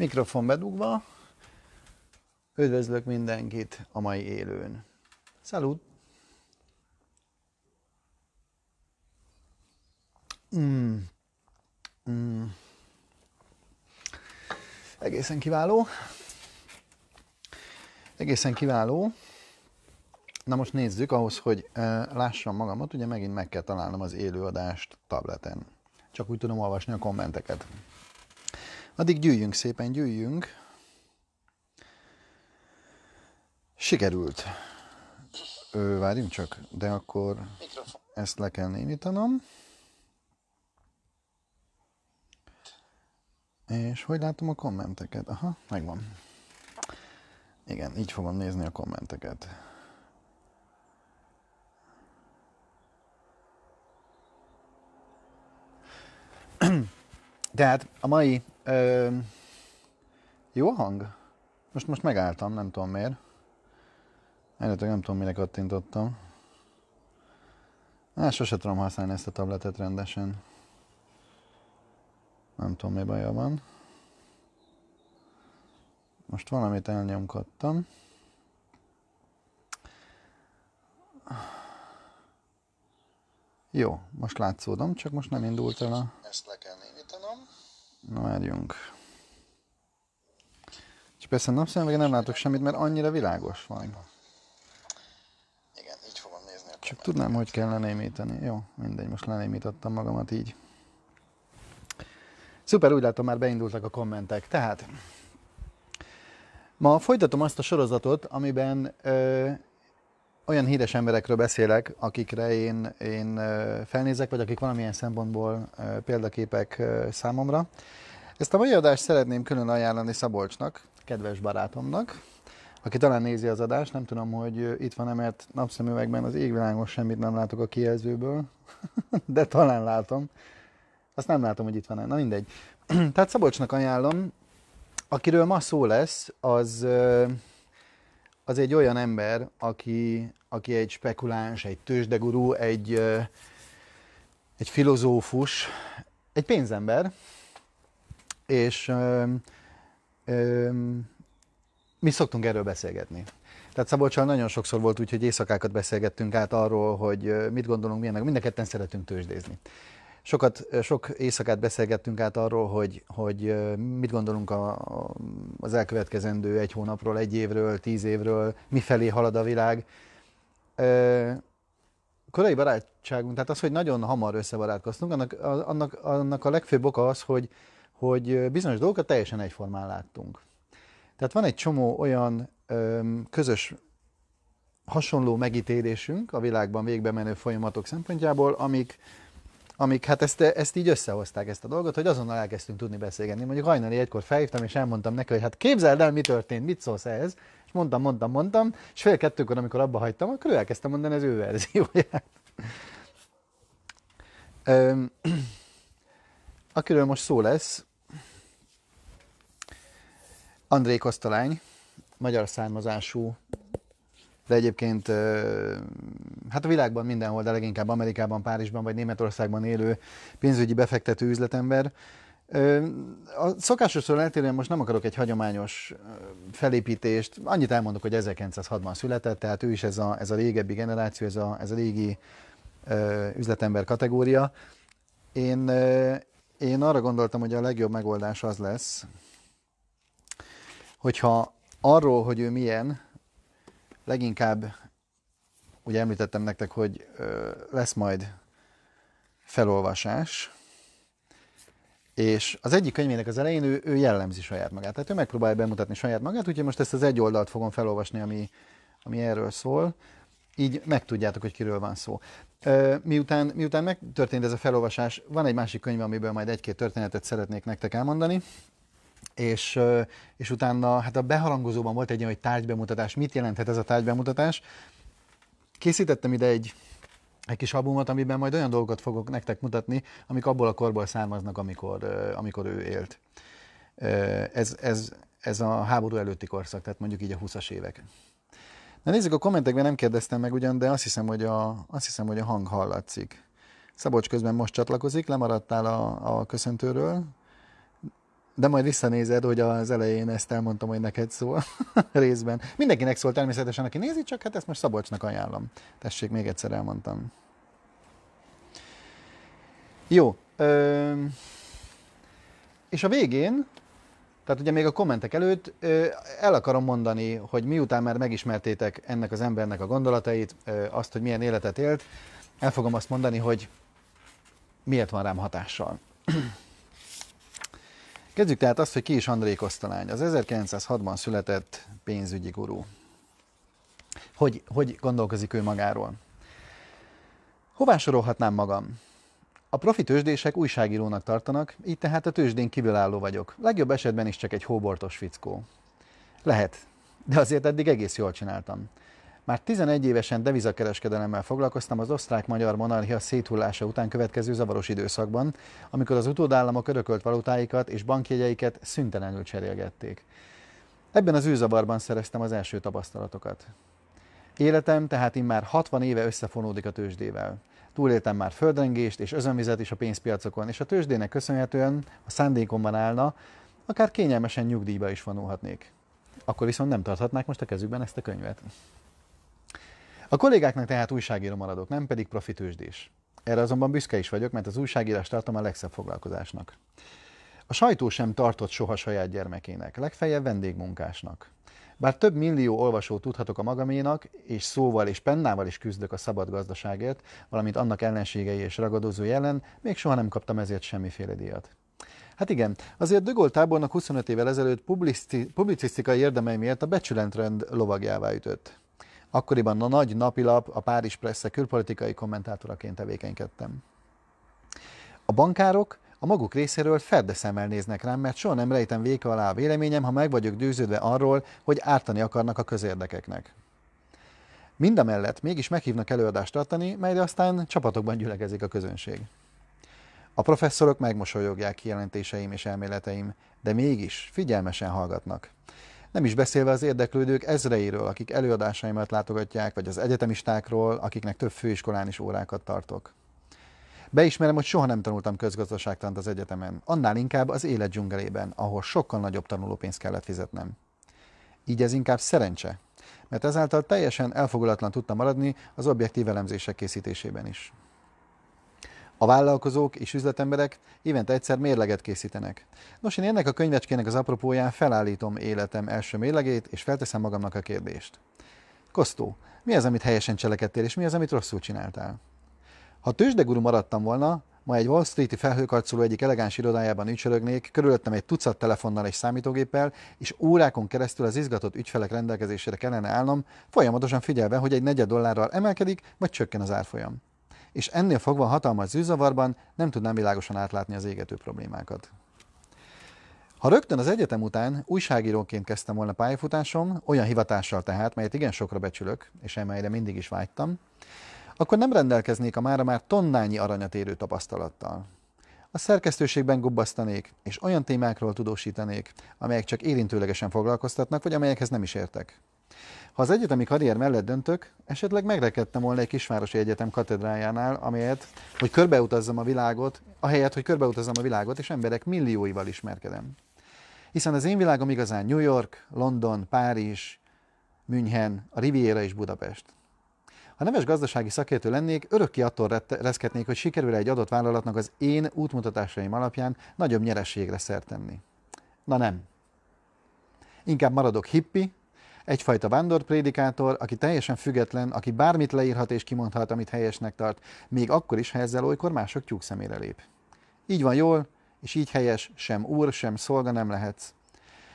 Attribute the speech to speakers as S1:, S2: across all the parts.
S1: Mikrofon bedugva, üdvözlök mindenkit a mai élőn. Szalud. Mm. Mm. Egészen kiváló. Egészen kiváló. Na most nézzük, ahhoz, hogy eh, lássam magamat, ugye megint meg kell találnom az élőadást tableten. Csak úgy tudom olvasni a kommenteket. Addig gyűjjünk szépen, gyűjjünk. Sikerült. Ö, várjunk csak, de akkor Mikrofon. ezt le kell némítanom. És hogy látom a kommenteket? Aha, megvan. Igen, így fogom nézni a kommenteket. Tehát a mai Ö, jó hang? Most, most megálltam, nem tudom miért. Eredetileg nem tudom, mire kattintottam. Á, sose tudom használni ezt a tabletet rendesen. Nem tudom, mi baja van. Most valamit elnyomkodtam. Jó, most látszódom, csak most nem indult el a... Ezt le kell némítanom. Na várjunk. És persze napszemüvegen nem látok semmit, mert annyira világos van. Igen, így fogom nézni. Csak tudnám, hogy kell lenémítani. Jó, mindegy, most lenémítottam magamat így. Szuper, úgy látom már beindultak a kommentek. Tehát, ma folytatom azt a sorozatot, amiben ö, olyan híres emberekről beszélek, akikre én, én felnézek, vagy akik valamilyen szempontból példaképek számomra. Ezt a mai adást szeretném külön ajánlani Szabolcsnak, kedves barátomnak, aki talán nézi az adást, nem tudom, hogy itt van-e, mert napszemüvegben az égvilágon semmit nem látok a kijelzőből, de talán látom. Azt nem látom, hogy itt van-e. Na mindegy. Tehát Szabolcsnak ajánlom, akiről ma szó lesz, az az egy olyan ember, aki, aki egy spekuláns, egy tőzsdegurú, egy, egy filozófus, egy pénzember, és ö, ö, mi szoktunk erről beszélgetni. Tehát Szabolcsal nagyon sokszor volt úgy, hogy éjszakákat beszélgettünk át arról, hogy mit gondolunk, milyen, meg szeretünk tőzsdézni. Sokat, sok éjszakát beszélgettünk át arról, hogy, hogy mit gondolunk a, az elkövetkezendő egy hónapról, egy évről, tíz évről, mifelé halad a világ. Korai barátságunk, tehát az, hogy nagyon hamar összebarátkoztunk, annak, annak, annak a legfőbb oka az, hogy, hogy bizonyos dolgokat teljesen egyformán láttunk. Tehát van egy csomó olyan közös hasonló megítélésünk a világban végbe menő folyamatok szempontjából, amik, amik hát ezt, ezt így összehozták ezt a dolgot, hogy azonnal elkezdtünk tudni beszélgetni. Mondjuk hajnali egykor felhívtam, és elmondtam neki, hogy hát képzeld el, mi történt, mit szólsz ehhez, és mondtam, mondtam, mondtam, és fél kettőkor, amikor abba hagytam, akkor ő elkezdte mondani az ő verzióját. akiről most szó lesz, André Kosztolány, magyar származású de egyébként hát a világban mindenhol, de leginkább Amerikában, Párizsban vagy Németországban élő pénzügyi befektető üzletember. A szokásosról eltérően most nem akarok egy hagyományos felépítést, annyit elmondok, hogy 1906-ban született, tehát ő is ez a, ez a régebbi generáció, ez a, ez a régi üzletember kategória. Én, én arra gondoltam, hogy a legjobb megoldás az lesz, hogyha arról, hogy ő milyen, leginkább, ugye említettem nektek, hogy lesz majd felolvasás, és az egyik könyvének az elején ő, ő jellemzi saját magát. Tehát ő megpróbálja bemutatni saját magát, úgyhogy most ezt az egy oldalt fogom felolvasni, ami, ami erről szól. Így megtudjátok, hogy kiről van szó. Miután, miután megtörtént ez a felolvasás, van egy másik könyv, amiből majd egy-két történetet szeretnék nektek elmondani, és, és utána hát a beharangozóban volt egy olyan, hogy tárgybemutatás. Mit jelenthet ez a tárgybemutatás? Készítettem ide egy egy kis albumot, amiben majd olyan dolgokat fogok nektek mutatni, amik abból a korból származnak, amikor, amikor ő élt. Ez, ez, ez a háború előtti korszak, tehát mondjuk így a 20-as évek. Na nézzük, a kommentekben nem kérdeztem meg ugyan, de azt hiszem, hogy a, azt hiszem, hogy a hang hallatszik. Szabocs közben most csatlakozik, lemaradtál a, a köszöntőről, de majd visszanézed, hogy az elején ezt elmondtam, hogy neked szól részben. Mindenkinek szól természetesen, aki nézi, csak hát ezt most Szabolcsnak ajánlom. Tessék, még egyszer elmondtam. Jó. Ö, és a végén, tehát ugye még a kommentek előtt ö, el akarom mondani, hogy miután már megismertétek ennek az embernek a gondolatait, ö, azt, hogy milyen életet élt, el fogom azt mondani, hogy miért van rám hatással. Kezdjük tehát azt, hogy ki is André Kosztolány. az 1906-ban született pénzügyi gurú. Hogy, hogy gondolkozik ő magáról? Hová sorolhatnám magam? A profi tőzsdések újságírónak tartanak, így tehát a tőzsdén kívülálló vagyok. Legjobb esetben is csak egy hóbortos fickó. Lehet, de azért eddig egész jól csináltam. Már 11 évesen devizakereskedelemmel foglalkoztam az osztrák-magyar monarchia széthullása után következő zavaros időszakban, amikor az utódállamok örökölt valutáikat és bankjegyeiket szüntelenül cserélgették. Ebben az űzavarban szereztem az első tapasztalatokat. Életem tehát immár 60 éve összefonódik a tőzsdével. Túléltem már földrengést és özönvizet is a pénzpiacokon, és a tőzsdének köszönhetően a szándékomban állna, akár kényelmesen nyugdíjba is vonulhatnék. Akkor viszont nem tarthatnák most a kezükben ezt a könyvet. A kollégáknak tehát újságíró maradok, nem pedig profitősdés. Erre azonban büszke is vagyok, mert az újságírás tartom a legszebb foglalkozásnak. A sajtó sem tartott soha saját gyermekének, legfeljebb vendégmunkásnak. Bár több millió olvasót tudhatok a magaménak, és szóval és pennával is küzdök a szabad gazdaságért, valamint annak ellenségei és ragadozói jelen, még soha nem kaptam ezért semmiféle díjat. Hát igen, azért Dögol Gaulle tábornok 25 évvel ezelőtt publicisztikai érdemei miatt a becsületrend lovagjává ütött. Akkoriban a nagy napilap, a Párizs Presse külpolitikai kommentátoraként tevékenykedtem. A bankárok a maguk részéről szemmel néznek rám, mert soha nem rejtem véka alá a véleményem, ha meg vagyok dűződve arról, hogy ártani akarnak a közérdekeknek. Mindamellett mégis meghívnak előadást tartani, melyre aztán csapatokban gyülekezik a közönség. A professzorok megmosolyogják kijelentéseim és elméleteim, de mégis figyelmesen hallgatnak. Nem is beszélve az érdeklődők ezreiről, akik előadásaimat látogatják, vagy az egyetemistákról, akiknek több főiskolán is órákat tartok. Beismerem, hogy soha nem tanultam közgazdaságtant az egyetemen, annál inkább az élet dzsungelében, ahol sokkal nagyobb tanulópénzt kellett fizetnem. Így ez inkább szerencse, mert ezáltal teljesen elfogulatlan tudtam maradni az objektív elemzések készítésében is. A vállalkozók és üzletemberek évente egyszer mérleget készítenek. Nos, én ennek a könyvecskének az apropóján felállítom életem első mérlegét, és felteszem magamnak a kérdést. Kosztó, mi az, amit helyesen cselekedtél, és mi az, amit rosszul csináltál? Ha tőzsdegurú maradtam volna, ma egy Wall Street-i felhőkarcoló egyik elegáns irodájában ücsörögnék, körülöttem egy tucat telefonnal és számítógéppel, és órákon keresztül az izgatott ügyfelek rendelkezésére kellene állnom, folyamatosan figyelve, hogy egy negyed dollárral emelkedik, vagy csökken az árfolyam és ennél fogva hatalmas zűzavarban nem tudnám világosan átlátni az égető problémákat. Ha rögtön az egyetem után újságíróként kezdtem volna pályafutásom, olyan hivatással tehát, melyet igen sokra becsülök, és emelyre mindig is vágytam, akkor nem rendelkeznék a mára már tonnányi aranyat érő tapasztalattal. A szerkesztőségben gubbasztanék, és olyan témákról tudósítanék, amelyek csak érintőlegesen foglalkoztatnak, vagy amelyekhez nem is értek. Ha az egyetemi karrier mellett döntök, esetleg megrekedtem volna egy kisvárosi egyetem katedrájánál, amelyet, hogy körbeutazzam a világot, ahelyett, hogy körbeutazzam a világot, és emberek millióival ismerkedem. Hiszen az én világom igazán New York, London, Párizs, München, a Riviera és Budapest. Ha neves gazdasági szakértő lennék, örökké attól reszketnék, hogy sikerül egy adott vállalatnak az én útmutatásaim alapján nagyobb nyerességre szert tenni. Na nem. Inkább maradok hippi, egyfajta vándorprédikátor, aki teljesen független, aki bármit leírhat és kimondhat, amit helyesnek tart, még akkor is, ha ezzel olykor mások tyúk szemére lép. Így van jól, és így helyes, sem úr, sem szolga nem lehetsz.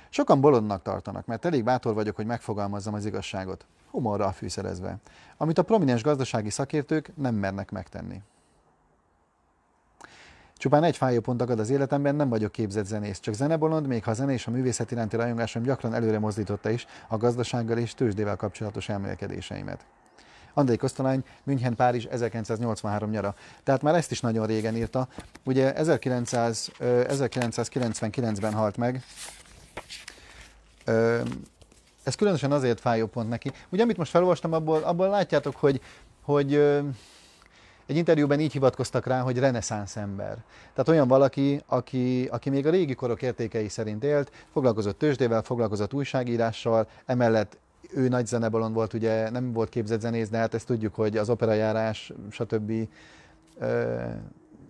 S1: Sokan bolondnak tartanak, mert elég bátor vagyok, hogy megfogalmazzam az igazságot, humorral fűszerezve, amit a prominens gazdasági szakértők nem mernek megtenni. Csupán egy fájó pont akad az életemben, nem vagyok képzett zenész, csak zenebolond, még ha a zene és a művészet iránti rajongásom gyakran előre mozdította is a gazdasággal és tőzsdével kapcsolatos emlékedéseimet. Andrei Kosztolány, München, Párizs 1983 nyara. Tehát már ezt is nagyon régen írta. Ugye 1900, 1999-ben halt meg. Ez különösen azért fájó pont neki. Ugye amit most felolvastam, abból, abból látjátok, hogy, hogy egy interjúban így hivatkoztak rá, hogy reneszánsz ember. Tehát olyan valaki, aki, aki még a régi korok értékei szerint élt, foglalkozott tőzsdével, foglalkozott újságírással, emellett ő nagy zenebalon volt, ugye nem volt képzett zenész, de hát ezt tudjuk, hogy az operajárás, stb.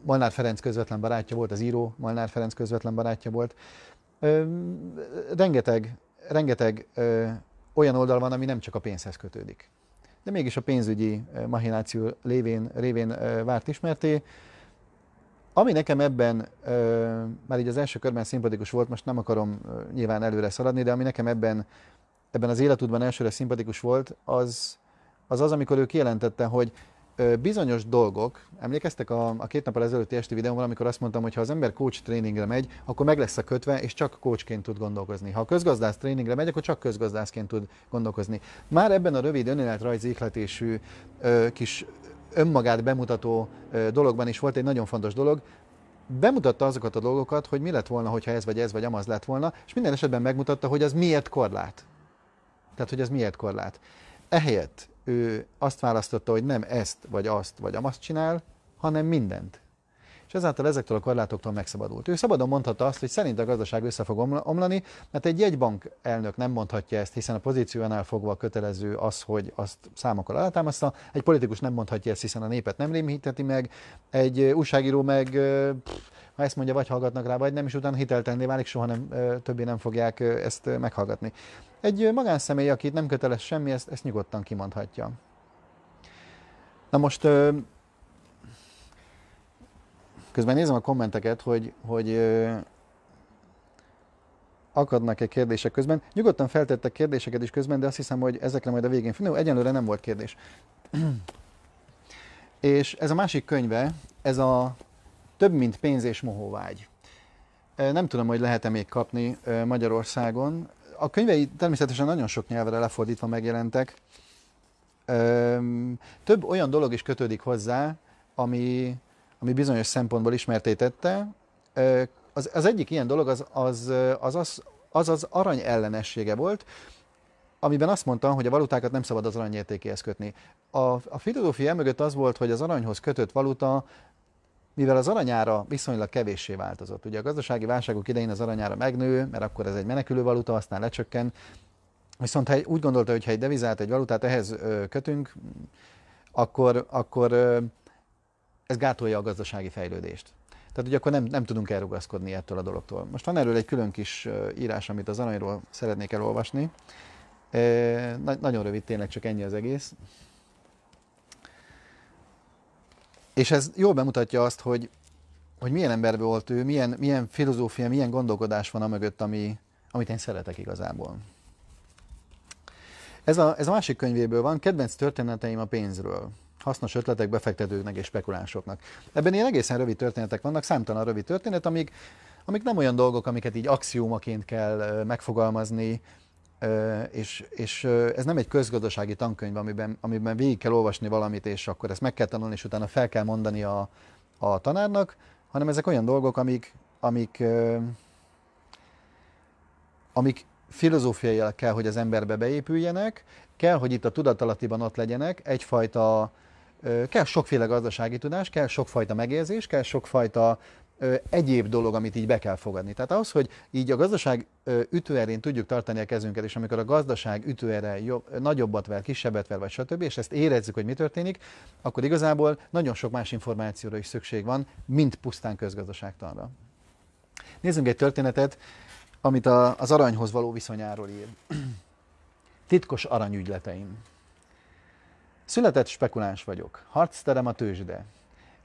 S1: Molnár Ferenc közvetlen barátja volt, az író Molnár Ferenc közvetlen barátja volt. Rengeteg, rengeteg olyan oldal van, ami nem csak a pénzhez kötődik de mégis a pénzügyi eh, mahináció lévén, révén eh, várt ismerté. Ami nekem ebben, eh, már így az első körben szimpatikus volt, most nem akarom nyilván előre szaladni, de ami nekem ebben, ebben az életútban elsőre szimpatikus volt, az, az az, amikor ő kijelentette, hogy bizonyos dolgok, emlékeztek a, a két nappal ezelőtti esti videómban, amikor azt mondtam, hogy ha az ember coach tréningre megy, akkor meg lesz a kötve, és csak coachként tud gondolkozni. Ha a közgazdász tréningre megy, akkor csak közgazdászként tud gondolkozni. Már ebben a rövid önéletrajzi ihletésű kis önmagát bemutató dologban is volt egy nagyon fontos dolog, bemutatta azokat a dolgokat, hogy mi lett volna, hogyha ez vagy ez vagy amaz lett volna, és minden esetben megmutatta, hogy az miért korlát. Tehát, hogy az miért korlát. Ehelyett ő azt választotta, hogy nem ezt, vagy azt, vagy amazt csinál, hanem mindent és ezáltal ezektől a korlátoktól megszabadult. Ő szabadon mondhatta azt, hogy szerint a gazdaság össze fog omlani, mert egy jegybank elnök nem mondhatja ezt, hiszen a pozíciónál fogva kötelező az, hogy azt számokkal alátámasztja. egy politikus nem mondhatja ezt, hiszen a népet nem rémhíteti meg, egy újságíró meg pff, ha ezt mondja, vagy hallgatnak rá, vagy nem, és utána hiteltelné válik, soha nem, többé nem fogják ezt meghallgatni. Egy magánszemély, akit nem köteles semmi, ezt, ezt nyugodtan kimondhatja. Na most Közben nézem a kommenteket, hogy, hogy ö, akadnak-e kérdések közben. Nyugodtan feltettek kérdéseket is közben, de azt hiszem, hogy ezekre majd a végén finom. Egyelőre nem volt kérdés. és ez a másik könyve, ez a Több, mint pénz és mohóvágy. Nem tudom, hogy lehet-e még kapni Magyarországon. A könyvei természetesen nagyon sok nyelvre lefordítva megjelentek. Több olyan dolog is kötődik hozzá, ami ami bizonyos szempontból ismertétette, Az, az egyik ilyen dolog az az, az, az, az az arany ellenessége volt, amiben azt mondtam, hogy a valutákat nem szabad az aranyértékéhez kötni. A, a filozófia e mögött az volt, hogy az aranyhoz kötött valuta mivel az aranyára viszonylag kevéssé változott. Ugye a gazdasági válságok idején az aranyára megnő, mert akkor ez egy menekülő valuta, aztán lecsökken. Viszont ha úgy gondolta, hogy ha egy devizát, egy valutát ehhez kötünk, akkor, akkor ez gátolja a gazdasági fejlődést. Tehát ugye akkor nem, nem tudunk elrugaszkodni ettől a dologtól. Most van erről egy külön kis írás, amit az aranyról szeretnék elolvasni. E, na, nagyon rövid, tényleg csak ennyi az egész. És ez jól bemutatja azt, hogy, hogy milyen ember volt ő, milyen, milyen filozófia, milyen gondolkodás van a mögött, ami, amit én szeretek igazából. Ez a, ez a másik könyvéből van, kedvenc történeteim a pénzről hasznos ötletek befektetőknek és spekulánsoknak. Ebben ilyen egészen rövid történetek vannak, számtalan rövid történet, amik, amik nem olyan dolgok, amiket így axiómaként kell megfogalmazni, és, és ez nem egy közgazdasági tankönyv, amiben, amiben végig kell olvasni valamit, és akkor ezt meg kell tanulni, és utána fel kell mondani a, a tanárnak, hanem ezek olyan dolgok, amik, amik, amik filozófiai kell, hogy az emberbe beépüljenek, kell, hogy itt a tudatalatiban ott legyenek, egyfajta kell sokféle gazdasági tudás, kell sokfajta megérzés, kell sokfajta egyéb dolog, amit így be kell fogadni. Tehát ahhoz, hogy így a gazdaság ütőerén tudjuk tartani a kezünket, és amikor a gazdaság ütőere jobb, nagyobbat vel, kisebbet vel, vagy stb., és ezt érezzük, hogy mi történik, akkor igazából nagyon sok más információra is szükség van, mint pusztán közgazdaságtanra. Nézzünk egy történetet, amit a, az aranyhoz való viszonyáról ír. Titkos aranyügyleteim. Született spekuláns vagyok, harcterem a tőzsde.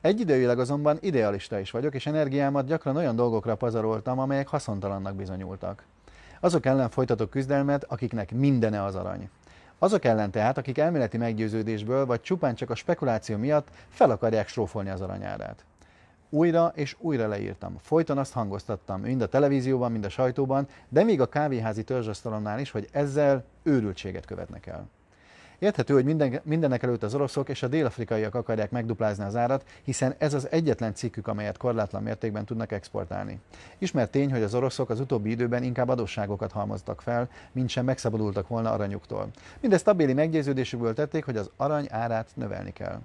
S1: Egyidejűleg azonban idealista is vagyok, és energiámat gyakran olyan dolgokra pazaroltam, amelyek haszontalannak bizonyultak. Azok ellen folytatok küzdelmet, akiknek mindene az arany. Azok ellen tehát, akik elméleti meggyőződésből vagy csupán csak a spekuláció miatt fel akarják strófolni az aranyárát. Újra és újra leírtam, folyton azt hangoztattam, mind a televízióban, mind a sajtóban, de még a kávéházi törzsasztalomnál is, hogy ezzel őrültséget követnek el. Érthető, hogy minden, mindenek előtt az oroszok és a délafrikaiak akarják megduplázni az árat, hiszen ez az egyetlen cikkük, amelyet korlátlan mértékben tudnak exportálni. Ismert tény, hogy az oroszok az utóbbi időben inkább adósságokat halmoztak fel, mint sem megszabadultak volna aranyuktól. Mindezt stabili meggyőződésükből tették, hogy az arany árát növelni kell.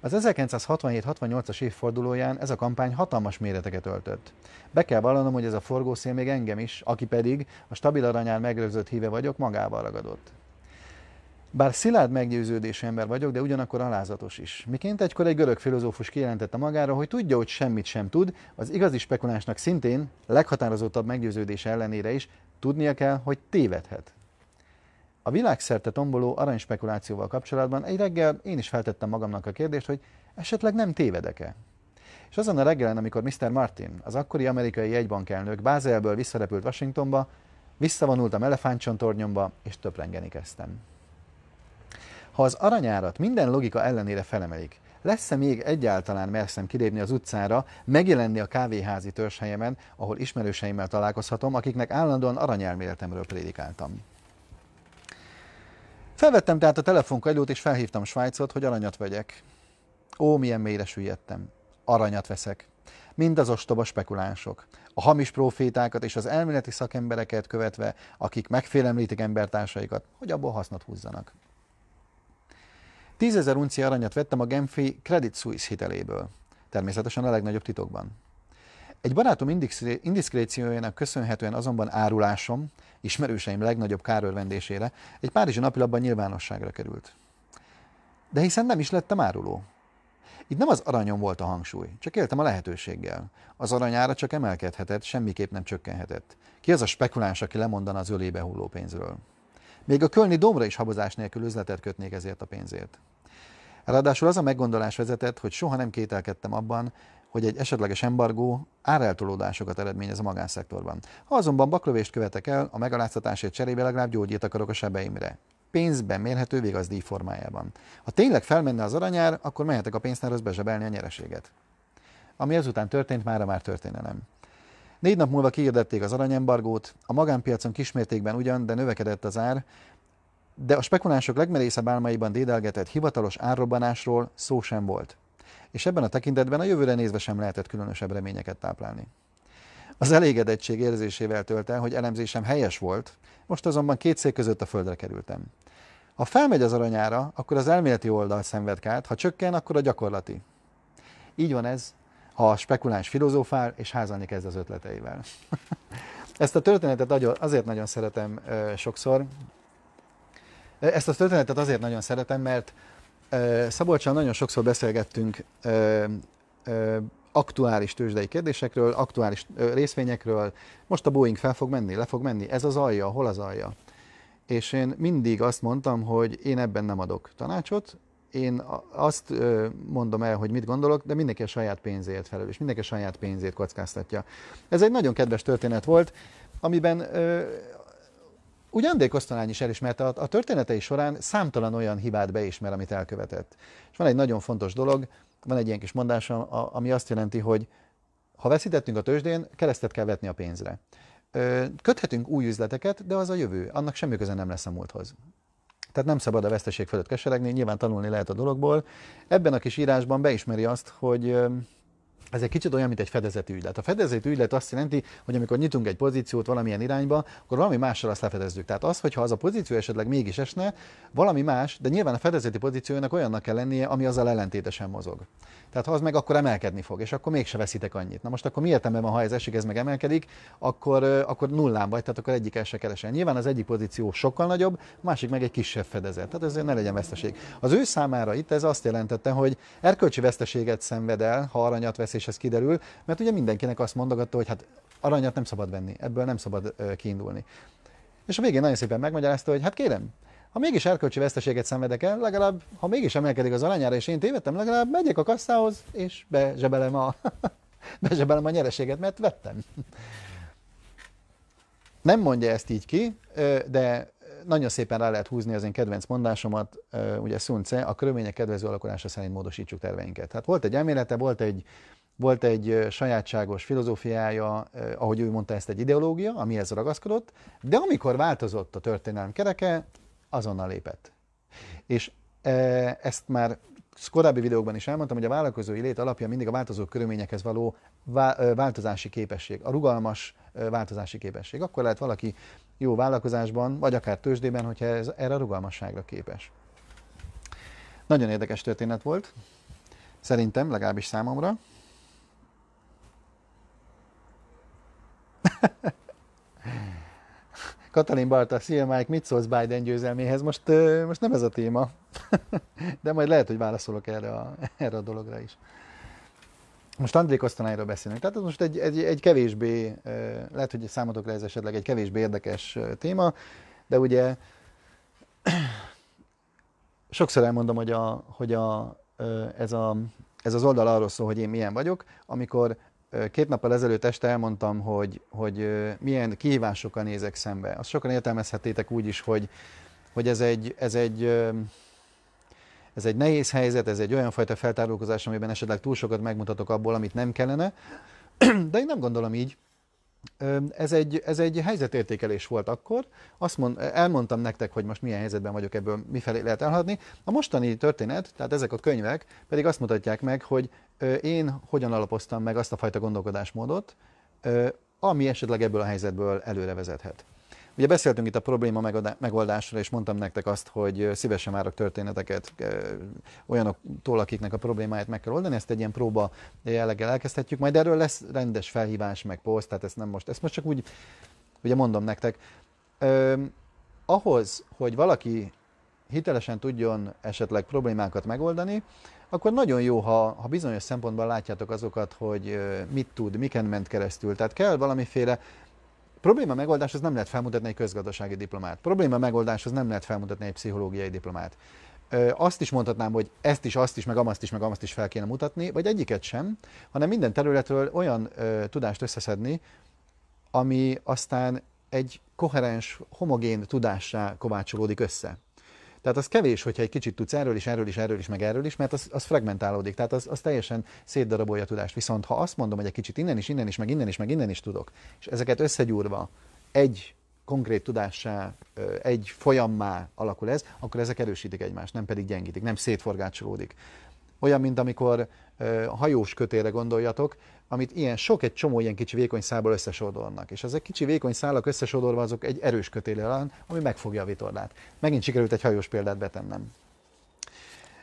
S1: Az 1967-68-as évfordulóján ez a kampány hatalmas méreteket öltött. Be kell vallanom, hogy ez a forgószél még engem is, aki pedig a stabil aranyán megrögzött híve vagyok, magával ragadott. Bár szilárd meggyőződés ember vagyok, de ugyanakkor alázatos is. Miként egykor egy görög filozófus kijelentette magára, hogy tudja, hogy semmit sem tud, az igazi spekulánsnak szintén, leghatározottabb meggyőződés ellenére is tudnia kell, hogy tévedhet. A világszerte tomboló aranyspekulációval kapcsolatban egy reggel én is feltettem magamnak a kérdést, hogy esetleg nem tévedek-e. És azon a reggelen, amikor Mr. Martin, az akkori amerikai elnök Bázelből visszarepült Washingtonba, visszavonultam elefántcsontornyomba, és töprengeni kezdtem. Ha az aranyárat minden logika ellenére felemelik, lesz-e még egyáltalán merszem kilépni az utcára, megjelenni a kávéházi törzshelyemen, ahol ismerőseimmel találkozhatom, akiknek állandóan aranyelméletemről prédikáltam? Felvettem tehát a telefonkagylót, és felhívtam Svájcot, hogy aranyat vegyek. Ó, milyen mélyre süllyedtem. Aranyat veszek. Mind az ostoba spekulánsok. A hamis profétákat és az elméleti szakembereket követve, akik megfélemlítik embertársaikat, hogy abból hasznot húzzanak. Tízezer uncia aranyat vettem a Genfi Credit Suisse hiteléből. Természetesen a legnagyobb titokban. Egy barátom indiszkréciójának köszönhetően azonban árulásom, ismerőseim legnagyobb kárörvendésére egy párizsi napilapban nyilvánosságra került. De hiszen nem is lettem áruló. Itt nem az aranyom volt a hangsúly, csak éltem a lehetőséggel. Az aranyára csak emelkedhetett, semmiképp nem csökkenhetett. Ki az a spekuláns, aki lemondana az ölébe hulló pénzről? Még a kölni domra is habozás nélkül üzletet kötnék ezért a pénzért. Ráadásul az a meggondolás vezetett, hogy soha nem kételkedtem abban, hogy egy esetleges embargó áreltolódásokat eredményez a magánszektorban. Ha azonban baklövést követek el, a megaláztatásért cserébe legalább gyógyít akarok a sebeimre. Pénzben mérhető végazdíj formájában. Ha tényleg felmenne az aranyár, akkor mehetek a pénztárhoz bezsebelni a nyereséget. Ami azután történt, mára már történelem. Négy nap múlva kiirdették az aranyembargót, a magánpiacon kismértékben ugyan, de növekedett az ár, de a spekulánsok legmerészebb álmaiban dédelgetett hivatalos árrobbanásról szó sem volt. És ebben a tekintetben a jövőre nézve sem lehetett különösebb reményeket táplálni. Az elégedettség érzésével tölt el, hogy elemzésem helyes volt, most azonban két szék között a földre kerültem. Ha felmegy az aranyára, akkor az elméleti oldal szenvedkált, ha csökken, akkor a gyakorlati. Így van ez a spekuláns filozófál, és házalni kezd az ötleteivel. Ezt a történetet azért nagyon szeretem sokszor, ezt a történetet azért nagyon szeretem, mert Szabolcsán nagyon sokszor beszélgettünk aktuális tőzsdei kérdésekről, aktuális részvényekről. Most a Boeing fel fog menni, le fog menni, ez az alja, hol az alja. És én mindig azt mondtam, hogy én ebben nem adok tanácsot, én azt mondom el, hogy mit gondolok, de mindenki a saját pénzéért felelős, mindenki a saját pénzét kockáztatja. Ez egy nagyon kedves történet volt, amiben úgy André Kosztolány is elismerte, a, a történetei során számtalan olyan hibát beismer, amit elkövetett. És van egy nagyon fontos dolog, van egy ilyen kis mondása, ami azt jelenti, hogy ha veszítettünk a tőzsdén, keresztet kell vetni a pénzre. Köthetünk új üzleteket, de az a jövő, annak semmi köze nem lesz a múlthoz. Tehát nem szabad a veszteség fölött keseregni, nyilván tanulni lehet a dologból. Ebben a kis írásban beismeri azt, hogy ez egy kicsit olyan, mint egy fedezeti ügylet. A fedezeti ügylet azt jelenti, hogy amikor nyitunk egy pozíciót valamilyen irányba, akkor valami mással azt lefedezzük. Tehát az, hogyha az a pozíció esetleg mégis esne, valami más, de nyilván a fedezeti pozíciónak olyannak kell lennie, ami azzal ellentétesen mozog. Tehát ha az meg akkor emelkedni fog, és akkor mégse veszitek annyit. Na most akkor mi értelme van, ha ez esik, ez meg emelkedik, akkor, akkor nullán vagy, tehát akkor egyik el se keresen. Nyilván az egyik pozíció sokkal nagyobb, a másik meg egy kisebb fedezet. Tehát ezért ne legyen veszteség. Az ő számára itt ez azt jelentette, hogy erkölcsi veszteséget szenved el, ha aranyat vesz és ez kiderül, mert ugye mindenkinek azt mondogatta, hogy hát aranyat nem szabad venni, ebből nem szabad kiindulni. És a végén nagyon szépen megmagyarázta, hogy hát kérem, ha mégis erkölcsi veszteséget szenvedek el, legalább, ha mégis emelkedik az aranyára, és én tévedtem, legalább megyek a kasszához, és bezsebelem a, bezsebelem a nyereséget, mert vettem. Nem mondja ezt így ki, de nagyon szépen rá lehet húzni az én kedvenc mondásomat, ugye Szunce, a körülmények kedvező alakulása szerint módosítsuk terveinket. Hát volt egy elmélete, volt egy, volt egy sajátságos filozófiája, ahogy ő mondta, ezt egy ideológia, amihez ragaszkodott, de amikor változott a történelem kereke, azonnal lépett. És ezt már korábbi videókban is elmondtam, hogy a vállalkozói lét alapja mindig a változó körülményekhez való változási képesség, a rugalmas változási képesség. Akkor lehet valaki jó vállalkozásban, vagy akár tőzsdében, hogyha ez, erre a rugalmasságra képes. Nagyon érdekes történet volt, szerintem, legalábbis számomra. Katalin Barta, szia Mike, mit szólsz Biden győzelméhez? Most, most nem ez a téma, de majd lehet, hogy válaszolok erre a, erre a dologra is. Most André Kosztanányról beszélünk. Tehát ez most egy, egy, egy kevésbé, lehet, hogy számotokra ez esetleg egy kevésbé érdekes téma, de ugye sokszor elmondom, hogy, a, hogy a, ez, a, ez az oldal arról szól, hogy én milyen vagyok, amikor két nappal ezelőtt este elmondtam, hogy, hogy milyen kihívásokkal nézek szembe. Azt sokan értelmezhetétek úgy is, hogy, hogy ez, egy, ez, egy, ez egy nehéz helyzet, ez egy olyan fajta feltárulkozás, amiben esetleg túl sokat megmutatok abból, amit nem kellene, de én nem gondolom így ez egy, ez egy helyzetértékelés volt akkor. Azt mond, elmondtam nektek, hogy most milyen helyzetben vagyok ebből, mifelé lehet elhadni. A mostani történet, tehát ezek a könyvek pedig azt mutatják meg, hogy én hogyan alapoztam meg azt a fajta gondolkodásmódot, ami esetleg ebből a helyzetből előre vezethet. Ugye beszéltünk itt a probléma megoldásról, és mondtam nektek azt, hogy szívesen várok történeteket olyanoktól, akiknek a problémáját meg kell oldani, ezt egy ilyen próba jelleggel elkezdhetjük, majd erről lesz rendes felhívás, meg poszt, tehát ezt nem most, ezt most csak úgy, ugye mondom nektek. ahhoz, hogy valaki hitelesen tudjon esetleg problémákat megoldani, akkor nagyon jó, ha, ha bizonyos szempontból látjátok azokat, hogy mit tud, miken ment keresztül. Tehát kell valamiféle Probléma megoldáshoz nem lehet felmutatni egy közgazdasági diplomát. Probléma megoldáshoz nem lehet felmutatni egy pszichológiai diplomát. Ö, azt is mondhatnám, hogy ezt is, azt is, meg amazt is, meg amazt is fel kéne mutatni, vagy egyiket sem, hanem minden területről olyan ö, tudást összeszedni, ami aztán egy koherens, homogén tudássá kovácsolódik össze. Tehát az kevés, hogyha egy kicsit tudsz erről is, erről is, erről is, meg erről is, mert az, az fragmentálódik, tehát az, az teljesen szétdarabolja a tudást. Viszont ha azt mondom, hogy egy kicsit innen is, innen is, meg innen is, meg innen is tudok, és ezeket összegyúrva egy konkrét tudássá, egy folyammá alakul ez, akkor ezek erősítik egymást, nem pedig gyengítik, nem szétforgácsolódik. Olyan, mint amikor hajós kötére gondoljatok, amit ilyen sok, egy csomó ilyen kicsi vékony szálból összesodornak. És ezek kicsi vékony szálak összesodorva azok egy erős kötél ellen, ami megfogja a vitorlát. Megint sikerült egy hajós példát betennem.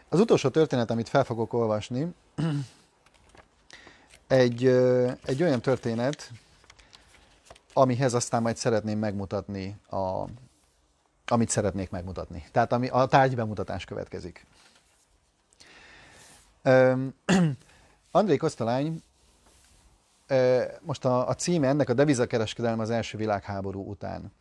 S1: Az utolsó történet, amit fel fogok olvasni, egy, egy olyan történet, amihez aztán majd szeretném megmutatni, a, amit szeretnék megmutatni. Tehát ami, a tárgy bemutatás következik. André Kosztalány most a, a címe ennek a devizakereskedelme az első világháború után.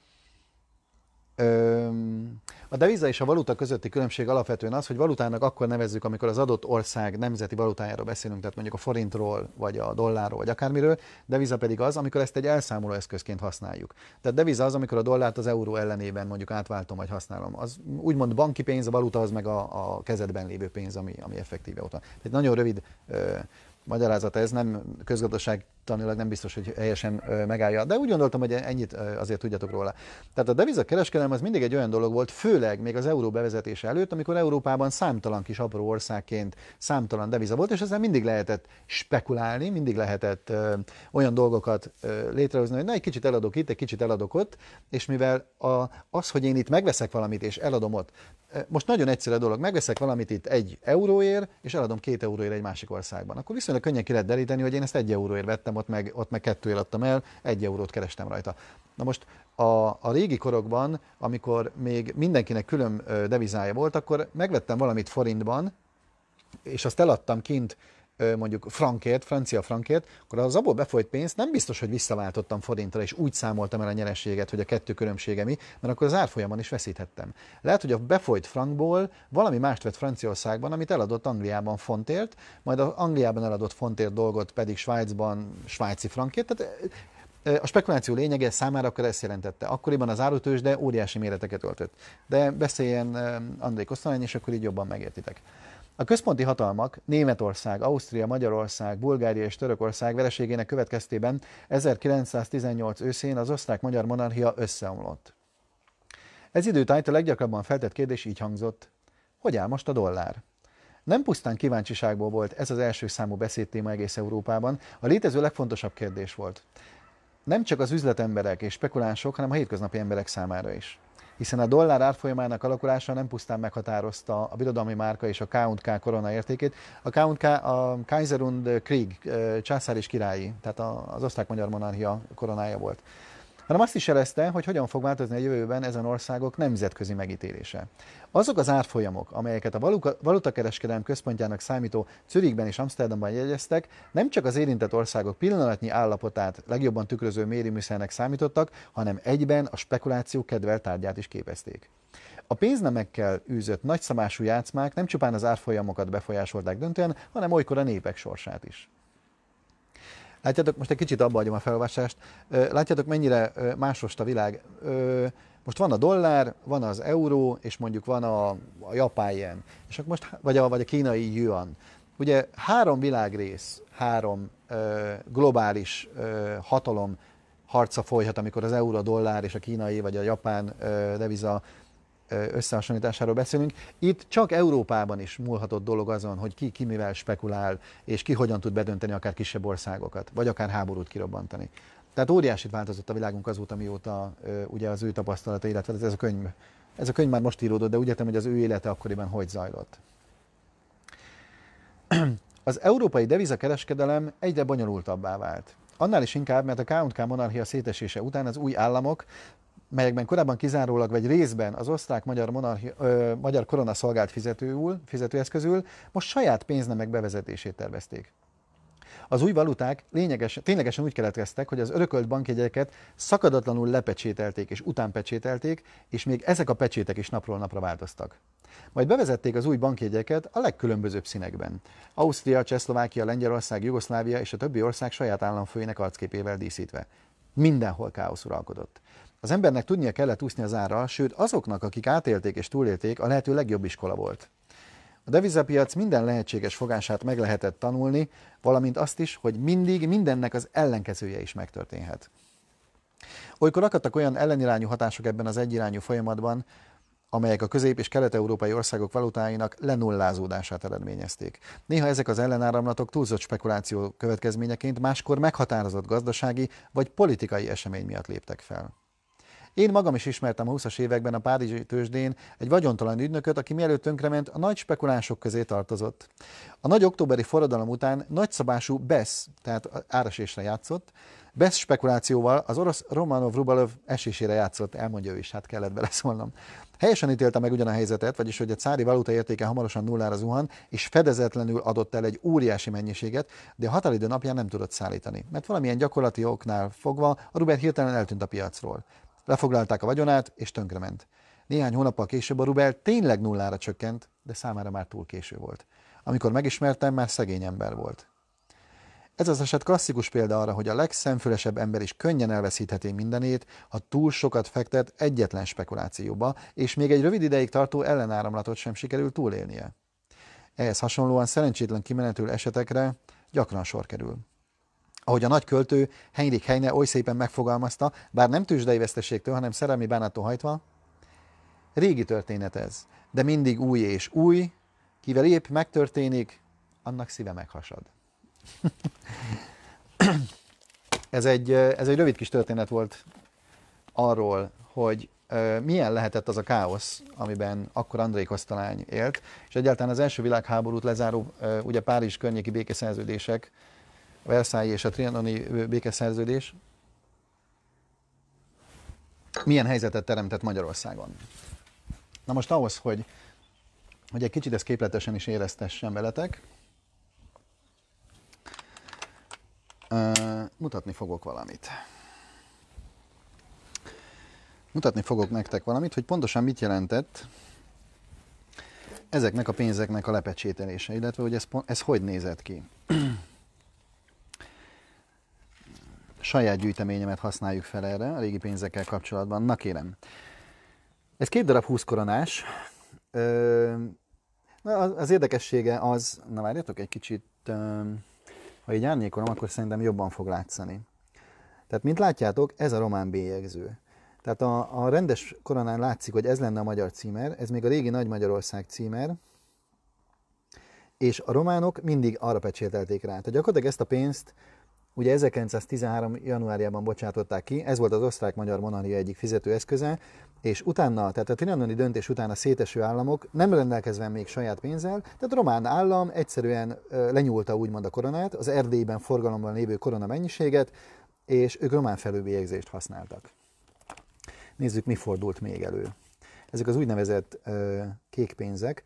S1: A deviza és a valuta közötti különbség alapvetően az, hogy valutának akkor nevezzük, amikor az adott ország nemzeti valutájáról beszélünk, tehát mondjuk a forintról, vagy a dollárról, vagy akármiről, deviza pedig az, amikor ezt egy elszámoló eszközként használjuk. Tehát deviza az, amikor a dollárt az euró ellenében mondjuk átváltom, vagy használom. Az úgymond banki pénz, a valuta az meg a, a kezedben lévő pénz, ami, ami effektíve ott van. Tehát nagyon rövid ö, magyarázata, ez nem közgazdaság tanilag nem biztos, hogy helyesen megállja. De úgy gondoltam, hogy ennyit azért tudjatok róla. Tehát a devizakereskedelem az mindig egy olyan dolog volt, főleg még az euró bevezetése előtt, amikor Európában számtalan kis apró országként számtalan deviza volt, és ezzel mindig lehetett spekulálni, mindig lehetett ö, olyan dolgokat ö, létrehozni, hogy na, egy kicsit eladok itt, egy kicsit eladok ott, és mivel a, az, hogy én itt megveszek valamit és eladom ott, most nagyon egyszerű a dolog, megveszek valamit itt egy euróért, és eladom két euróért egy másik országban. Akkor viszonylag könnyen ki lehet deríteni, hogy én ezt egy euróért vettem kerestem, ott meg, ott meg kettőért adtam el, egy eurót kerestem rajta. Na most a, a régi korokban, amikor még mindenkinek külön devizája volt, akkor megvettem valamit forintban, és azt eladtam kint mondjuk frankért, francia frankért, akkor az abból befolyt pénzt nem biztos, hogy visszaváltottam forintra, és úgy számoltam el a nyereséget, hogy a kettő különbsége mi, mert akkor az árfolyamon is veszíthettem. Lehet, hogy a befolyt frankból valami mást vett Franciaországban, amit eladott Angliában fontért, majd az Angliában eladott fontért dolgot pedig Svájcban svájci frankért. Tehát a spekuláció lényege számára akkor ezt jelentette. Akkoriban az de óriási méreteket öltött. De beszéljen André Kosztalány, és akkor így jobban megértitek. A központi hatalmak Németország, Ausztria, Magyarország, Bulgária és Törökország vereségének következtében 1918 őszén az osztrák-magyar monarchia összeomlott. Ez időtájt a leggyakrabban feltett kérdés így hangzott. Hogy áll most a dollár? Nem pusztán kíváncsiságból volt ez az első számú beszédtéma egész Európában, a létező legfontosabb kérdés volt. Nem csak az üzletemberek és spekulánsok, hanem a hétköznapi emberek számára is hiszen a dollár árfolyamának alakulása nem pusztán meghatározta a birodalmi márka és a K&K korona értékét. A K&K a Kaiserund Krieg, császár és királyi, tehát az osztrák-magyar monarchia koronája volt hanem azt is jelezte, hogy hogyan fog változni a jövőben ezen országok nemzetközi megítélése. Azok az árfolyamok, amelyeket a valutakereskedelem központjának számító Zürichben és Amsterdamban jegyeztek, nem csak az érintett országok pillanatnyi állapotát legjobban tükröző mériműszernek számítottak, hanem egyben a spekuláció kedvelt tárgyát is képezték. A pénznemekkel űzött nagyszabású játszmák nem csupán az árfolyamokat befolyásolták döntően, hanem olykor a népek sorsát is. Látjátok, most egy kicsit abba a felolvasást. Látjátok, mennyire másost a világ. Most van a dollár, van az euró, és mondjuk van a, a japán yen, és akkor most, vagy, a, vagy a kínai yuan. Ugye három világrész, három ö, globális ö, hatalom harca folyhat, amikor az euró, a dollár és a kínai vagy a japán ö, deviza összehasonlításáról beszélünk. Itt csak Európában is múlhatott dolog azon, hogy ki, ki mivel spekulál, és ki hogyan tud bedönteni akár kisebb országokat, vagy akár háborút kirobbantani. Tehát óriásit változott a világunk azóta, mióta ugye az ő tapasztalata, illetve hát ez a könyv, ez a könyv már most íródott, de úgy értem, hogy az ő élete akkoriban hogy zajlott. Az európai devizakereskedelem egyre bonyolultabbá vált. Annál is inkább, mert a K&K monarchia szétesése után az új államok melyekben korábban kizárólag vagy részben az osztrák-magyar monarchi, ö, magyar korona szolgált fizetőül, fizetőeszközül, most saját pénznemek bevezetését tervezték. Az új valuták lényeges, ténylegesen úgy keletkeztek, hogy az örökölt bankjegyeket szakadatlanul lepecsételték és utánpecsételték, és még ezek a pecsétek is napról napra változtak. Majd bevezették az új bankjegyeket a legkülönbözőbb színekben. Ausztria, Csehszlovákia, Lengyelország, Jugoszlávia és a többi ország saját államfőjének arcképével díszítve. Mindenhol káosz uralkodott. Az embernek tudnia kellett úszni az ára, sőt azoknak, akik átélték és túlélték, a lehető legjobb iskola volt. A devizapiac minden lehetséges fogását meg lehetett tanulni, valamint azt is, hogy mindig mindennek az ellenkezője is megtörténhet. Olykor akadtak olyan ellenirányú hatások ebben az egyirányú folyamatban, amelyek a közép- és kelet-európai országok valutáinak lenullázódását eredményezték. Néha ezek az ellenáramlatok túlzott spekuláció következményeként máskor meghatározott gazdasági vagy politikai esemény miatt léptek fel. Én magam is ismertem a 20-as években a Párizsi tőzsdén egy vagyontalan ügynököt, aki mielőtt tönkrement a nagy spekulánsok közé tartozott. A nagy októberi forradalom után nagyszabású BESZ, tehát árasésre játszott, BESZ spekulációval az orosz Romanov Rubalov esésére játszott, elmondja ő is, hát kellett beleszólnom. Helyesen ítélte meg ugyan a helyzetet, vagyis hogy a cári valuta értéke hamarosan nullára zuhan, és fedezetlenül adott el egy óriási mennyiséget, de a határidő napján nem tudott szállítani, mert valamilyen gyakorlati oknál fogva a Rubel hirtelen eltűnt a piacról. Lefoglalták a vagyonát, és tönkrement. Néhány hónappal később a rubel tényleg nullára csökkent, de számára már túl késő volt. Amikor megismertem, már szegény ember volt. Ez az eset klasszikus példa arra, hogy a legszemfülesebb ember is könnyen elveszítheti mindenét, ha túl sokat fektet egyetlen spekulációba, és még egy rövid ideig tartó ellenáramlatot sem sikerül túlélnie. Ehhez hasonlóan szerencsétlen kimenetül esetekre gyakran sor kerül ahogy a nagy költő Heinrich Heine oly szépen megfogalmazta, bár nem tűzsdei veszteségtől, hanem szerelmi bánató hajtva, régi történet ez, de mindig új és új, kivel épp megtörténik, annak szíve meghasad. ez, egy, ez egy rövid kis történet volt arról, hogy milyen lehetett az a káosz, amiben akkor André Kosztalány élt, és egyáltalán az első világháborút lezáró, ugye Párizs környéki békeszerződések a Versailles és a Trianoni békeszerződés milyen helyzetet teremtett Magyarországon. Na most ahhoz, hogy, hogy egy kicsit ezt képletesen is éreztessem veletek, mutatni fogok valamit. Mutatni fogok nektek valamit, hogy pontosan mit jelentett ezeknek a pénzeknek a lepecsételése, illetve hogy ez, ez hogy nézett ki saját gyűjteményemet használjuk fel erre a régi pénzekkel kapcsolatban. Na kérem, ez két darab 20 koronás. Na, az érdekessége az, na várjatok egy kicsit, ha így árnyékolom, akkor szerintem jobban fog látszani. Tehát, mint látjátok, ez a román bélyegző. Tehát a, a rendes koronán látszik, hogy ez lenne a magyar címer, ez még a régi Nagy Magyarország címer, és a románok mindig arra pecsételték rá. Tehát gyakorlatilag ezt a pénzt Ugye 1913. januárjában bocsátották ki, ez volt az osztrák-magyar monarchia egyik fizetőeszköze, és utána, tehát a trianoni döntés után a széteső államok nem rendelkezve még saját pénzzel, tehát a román állam egyszerűen lenyúlta úgymond a koronát, az Erdélyben forgalomban lévő korona mennyiséget, és ők román felülbélyegzést használtak. Nézzük, mi fordult még elő. Ezek az úgynevezett kék pénzek,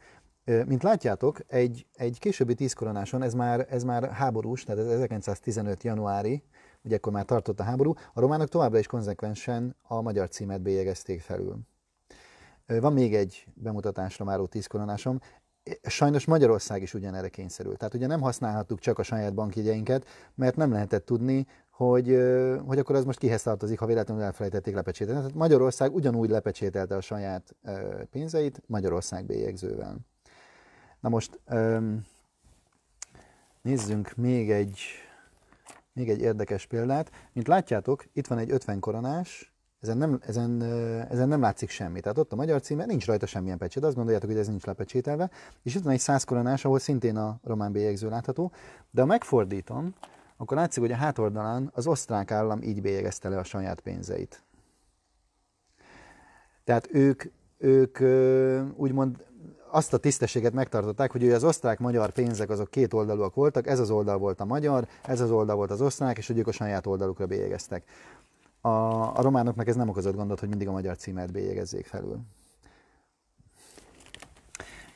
S1: mint látjátok, egy, egy későbbi tízkoronáson, ez már, ez már háborús, tehát ez 1915. januári, ugye akkor már tartott a háború, a románok továbbra is konzekvensen a magyar címet bélyegezték felül. Van még egy bemutatásra váró tízkoronásom, sajnos Magyarország is ugyanerre kényszerült. Tehát ugye nem használhattuk csak a saját bankjegyeinket, mert nem lehetett tudni, hogy, hogy akkor az most kihez tartozik, ha véletlenül elfelejtették lepecsételni. Tehát Magyarország ugyanúgy lepecsételte a saját pénzeit Magyarország bélyegzővel. Na most nézzünk még egy, még egy érdekes példát. Mint látjátok, itt van egy 50 koronás, ezen nem, ezen, ezen nem látszik semmi. Tehát ott a magyar címe, nincs rajta semmilyen pecsét, azt gondoljátok, hogy ez nincs lepecsételve. És itt van egy 100 koronás, ahol szintén a román bélyegző látható. De ha megfordítom, akkor látszik, hogy a hátoldalán az osztrák állam így bélyegezte le a saját pénzeit. Tehát ők, ők úgymond azt a tisztességet megtartották, hogy az osztrák-magyar pénzek azok két oldalúak voltak, ez az oldal volt a magyar, ez az oldal volt az osztrák, és hogy ők a saját oldalukra bélyegeztek. A, a románoknak ez nem okozott gondot, hogy mindig a magyar címet bélyegezzék felül.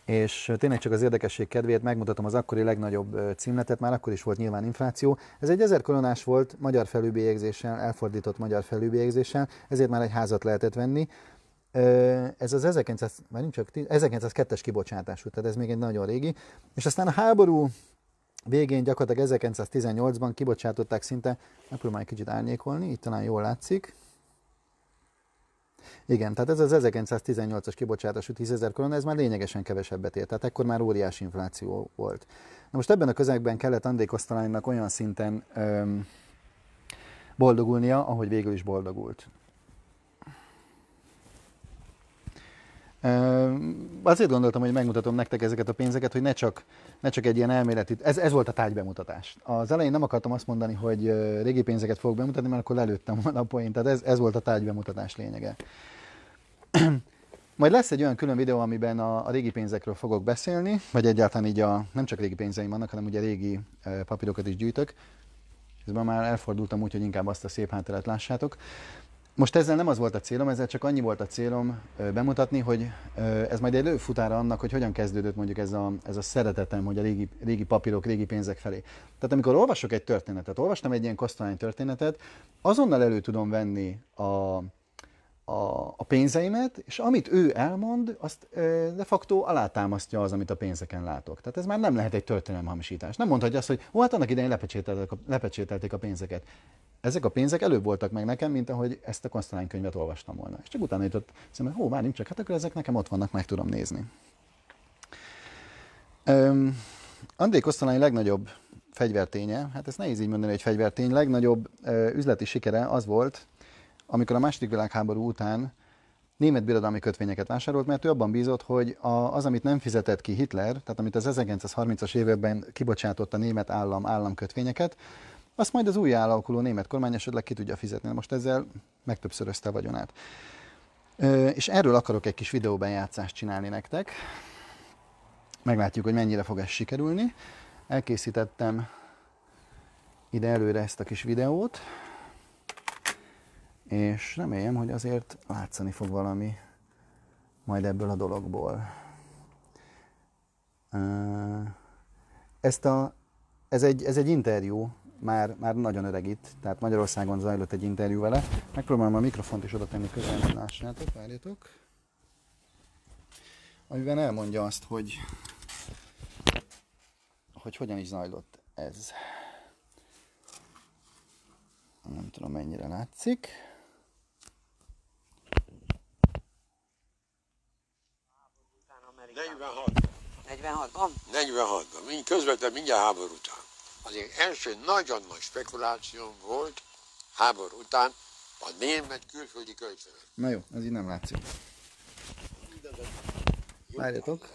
S1: És tényleg csak az érdekesség kedvéért megmutatom az akkori legnagyobb címletet, már akkor is volt nyilván infláció. Ez egy ezer koronás volt magyar felülbélyegzéssel, elfordított magyar felülbélyegzéssel, ezért már egy házat lehetett venni ez az 1900, 1902-es kibocsátású, tehát ez még egy nagyon régi. És aztán a háború végén gyakorlatilag 1918-ban kibocsátották szinte, egy kicsit árnyékolni, itt talán jól látszik. Igen, tehát ez az 1918-as kibocsátású 10 ezer korona, ez már lényegesen kevesebbet ért, tehát ekkor már óriási infláció volt. Na most ebben a közegben kellett André olyan szinten öm, boldogulnia, ahogy végül is boldogult. Azért gondoltam, hogy megmutatom nektek ezeket a pénzeket, hogy ne csak, ne csak egy ilyen elméleti... Ez, ez volt a tárgybemutatás. Az elején nem akartam azt mondani, hogy régi pénzeket fogok bemutatni, mert akkor lelőttem volna a poént. Tehát ez, ez volt a tárgybemutatás lényege. Majd lesz egy olyan külön videó, amiben a, a régi pénzekről fogok beszélni, vagy egyáltalán így a, nem csak régi pénzeim vannak, hanem ugye régi papírokat is gyűjtök. Ezben már elfordultam úgy, hogy inkább azt a szép hátteret lássátok. Most ezzel nem az volt a célom, ezzel csak annyi volt a célom bemutatni, hogy ez majd egy lőfutára annak, hogy hogyan kezdődött mondjuk ez a, ez a szeretetem, hogy a régi, régi papírok, régi pénzek felé. Tehát amikor olvasok egy történetet, olvastam egy ilyen kosztolány történetet, azonnal elő tudom venni a, a, a pénzeimet, és amit ő elmond, azt de facto alátámasztja az, amit a pénzeken látok. Tehát ez már nem lehet egy hamisítás. Nem mondhatja azt, hogy ó, hát annak idején lepecsételték a, lepecsételték a pénzeket ezek a pénzek előbb voltak meg nekem, mint ahogy ezt a Konstantin könyvet olvastam volna. És csak utána jutott, hiszem, hogy hó, nincs csak, hát akkor ezek nekem ott vannak, meg tudom nézni. Um, André Kosztolányi legnagyobb fegyverténye, hát ez nehéz így mondani, hogy fegyvertény, legnagyobb ö, üzleti sikere az volt, amikor a második világháború után német birodalmi kötvényeket vásárolt, mert ő abban bízott, hogy a, az, amit nem fizetett ki Hitler, tehát amit az 1930-as években kibocsátott a német állam államkötvényeket, azt majd az új alakuló német kormány esetleg ki tudja fizetni. Most ezzel megtöbbszörözte a vagyonát. Ö, és erről akarok egy kis játszást csinálni nektek. Meglátjuk, hogy mennyire fog ez sikerülni. Elkészítettem ide előre ezt a kis videót, és remélem, hogy azért látszani fog valami majd ebből a dologból. Ezt a, ez, egy, ez egy interjú, már, már nagyon öreg itt, tehát Magyarországon zajlott egy interjú vele. Megpróbálom a mikrofont is oda tenni közel, hogy lássátok, várjatok. Amiben elmondja azt, hogy, hogy hogyan is zajlott ez. Nem tudom mennyire látszik.
S2: Amerikában. 46. 46-ban? 46-ban, közvetlen mindjárt háború után az én első nagyon nagy spekulációm volt háború után a német külföldi költségek.
S1: Na jó, ez így nem látszik. Várjatok.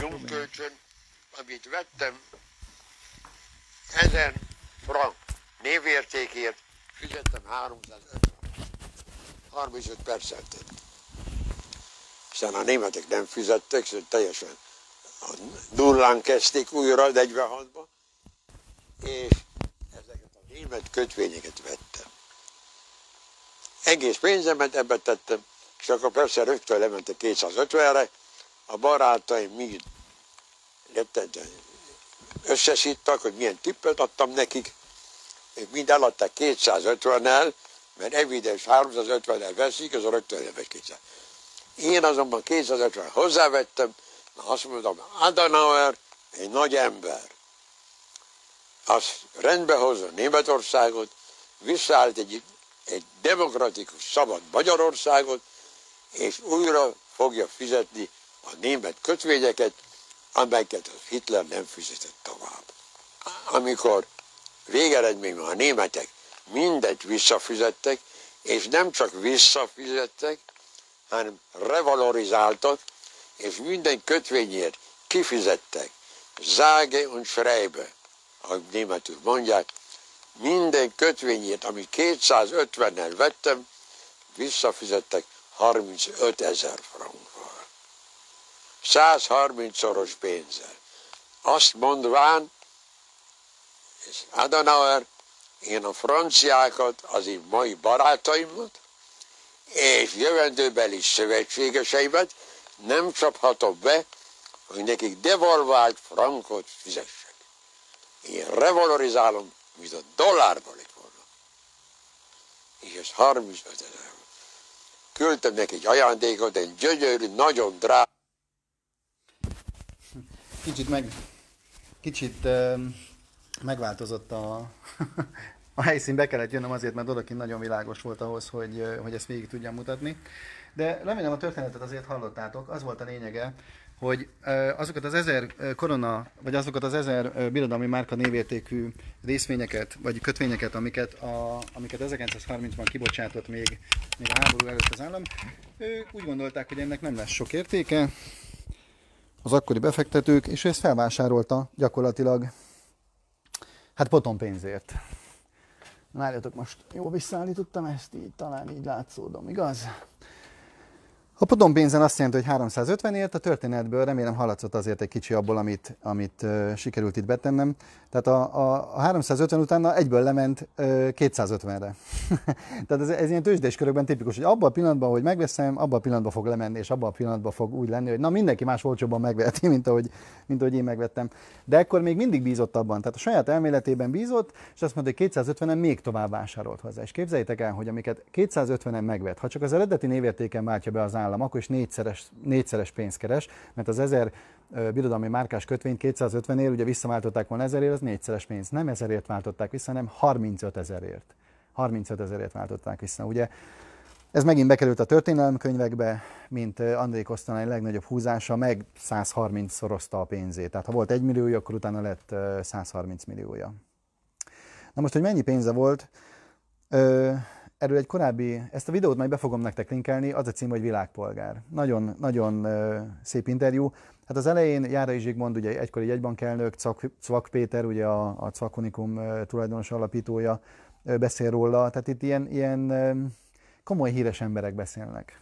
S2: Jó kölcsön, amit vettem, ezen frank névértékért fizettem 350 35 percet. Hiszen a németek nem fizettek, szóval teljesen nullán kezdték újra 46-ban, és ezeket a német kötvényeket vettem. Egész pénzemet ebbe tettem, és akkor persze rögtön lementek 250-re, a barátaim mind rettentően összesítak, hogy milyen tippet adtam nekik, ők mind eladták 250-nel, mert evidens 350-nel veszik, az a rögtön 200. Én azonban 250 hozzávettem, azt mondom, Adenauer egy nagy ember. az rendbe hozza Németországot, visszaállt egy, egy demokratikus, szabad Magyarországot, és újra fogja fizetni a német kötvényeket, amelyeket a Hitler nem fizetett tovább. Amikor végeredményben a németek mindent visszafizettek, és nem csak visszafizettek, hanem revalorizáltak, és minden kötvényért kifizettek, Zage und Schreibe, ahogy németül mondják, minden kötvényért, ami 250-nel vettem, visszafizettek 35 ezer frankval. 130-szoros pénzzel. Azt mondván, és Adenauer, én a franciákat, az én mai barátaimat, és jövendőbeli szövetségeseimet nem csaphatok be, hogy nekik devalvált frankot fizessek. Én revalorizálom, mint a dollárba lett volna. És ez 35 ezer. Küldtem neki egy ajándékot, egy gyönyörű, nagyon
S1: drága. Kicsit meg... Kicsit uh, megváltozott a, a helyszín, be kellett jönnöm azért, mert odakint nagyon világos volt ahhoz, hogy, hogy ezt végig tudjam mutatni. De remélem a történetet azért hallottátok, az volt a lényege, hogy azokat az ezer korona, vagy azokat az ezer birodalmi márka névértékű részvényeket, vagy kötvényeket, amiket, a, amiket 1930-ban kibocsátott még, még a háború előtt az állam, ők úgy gondolták, hogy ennek nem lesz sok értéke, az akkori befektetők, és ő ezt felvásárolta gyakorlatilag, hát potom pénzért. Várjatok, most Jó visszaállítottam ezt, így talán így látszódom, igaz? A potom pénzen azt jelenti, hogy 350 ért a történetből, remélem hallatszott azért egy kicsi abból, amit, amit uh, sikerült itt betennem. Tehát a, a, a 350 utána egyből lement uh, 250-re. Tehát ez, ez ilyen tőzsdés körökben tipikus, hogy abban a pillanatban, hogy megveszem, abban a pillanatban fog lemenni, és abban a pillanatban fog úgy lenni, hogy na mindenki más olcsóban megveheti, mint ahogy, mint ahogy én megvettem. De ekkor még mindig bízott abban, tehát a saját elméletében bízott, és azt mondta, hogy 250-en még tovább vásárolt hozzá. És képzeljétek el, hogy amiket 250-en megvet, ha csak az eredeti névértéken váltja be az állat, állam, akkor is négyszeres, négyszeres pénzt keres, mert az ezer birodalmi márkás kötvény 250 ér, ugye visszaváltották volna ezerért, az négyszeres pénz. Nem ezerért váltották vissza, hanem 35 ezerért. 35 ezerért váltották vissza, ugye? Ez megint bekerült a történelemkönyvekbe, mint André Kosztalány legnagyobb húzása, meg 130 szorozta a pénzét. Tehát ha volt 1 milliója, akkor utána lett 130 milliója. Na most, hogy mennyi pénze volt, erről egy korábbi, ezt a videót majd be fogom nektek linkelni, az a cím, hogy világpolgár. Nagyon, nagyon szép interjú. Hát az elején Járai Zsigmond, ugye egykori jegybankelnök, Cvak Péter, ugye a, a Cvakonikum tulajdonos alapítója beszél róla, tehát itt ilyen, ilyen komoly híres emberek beszélnek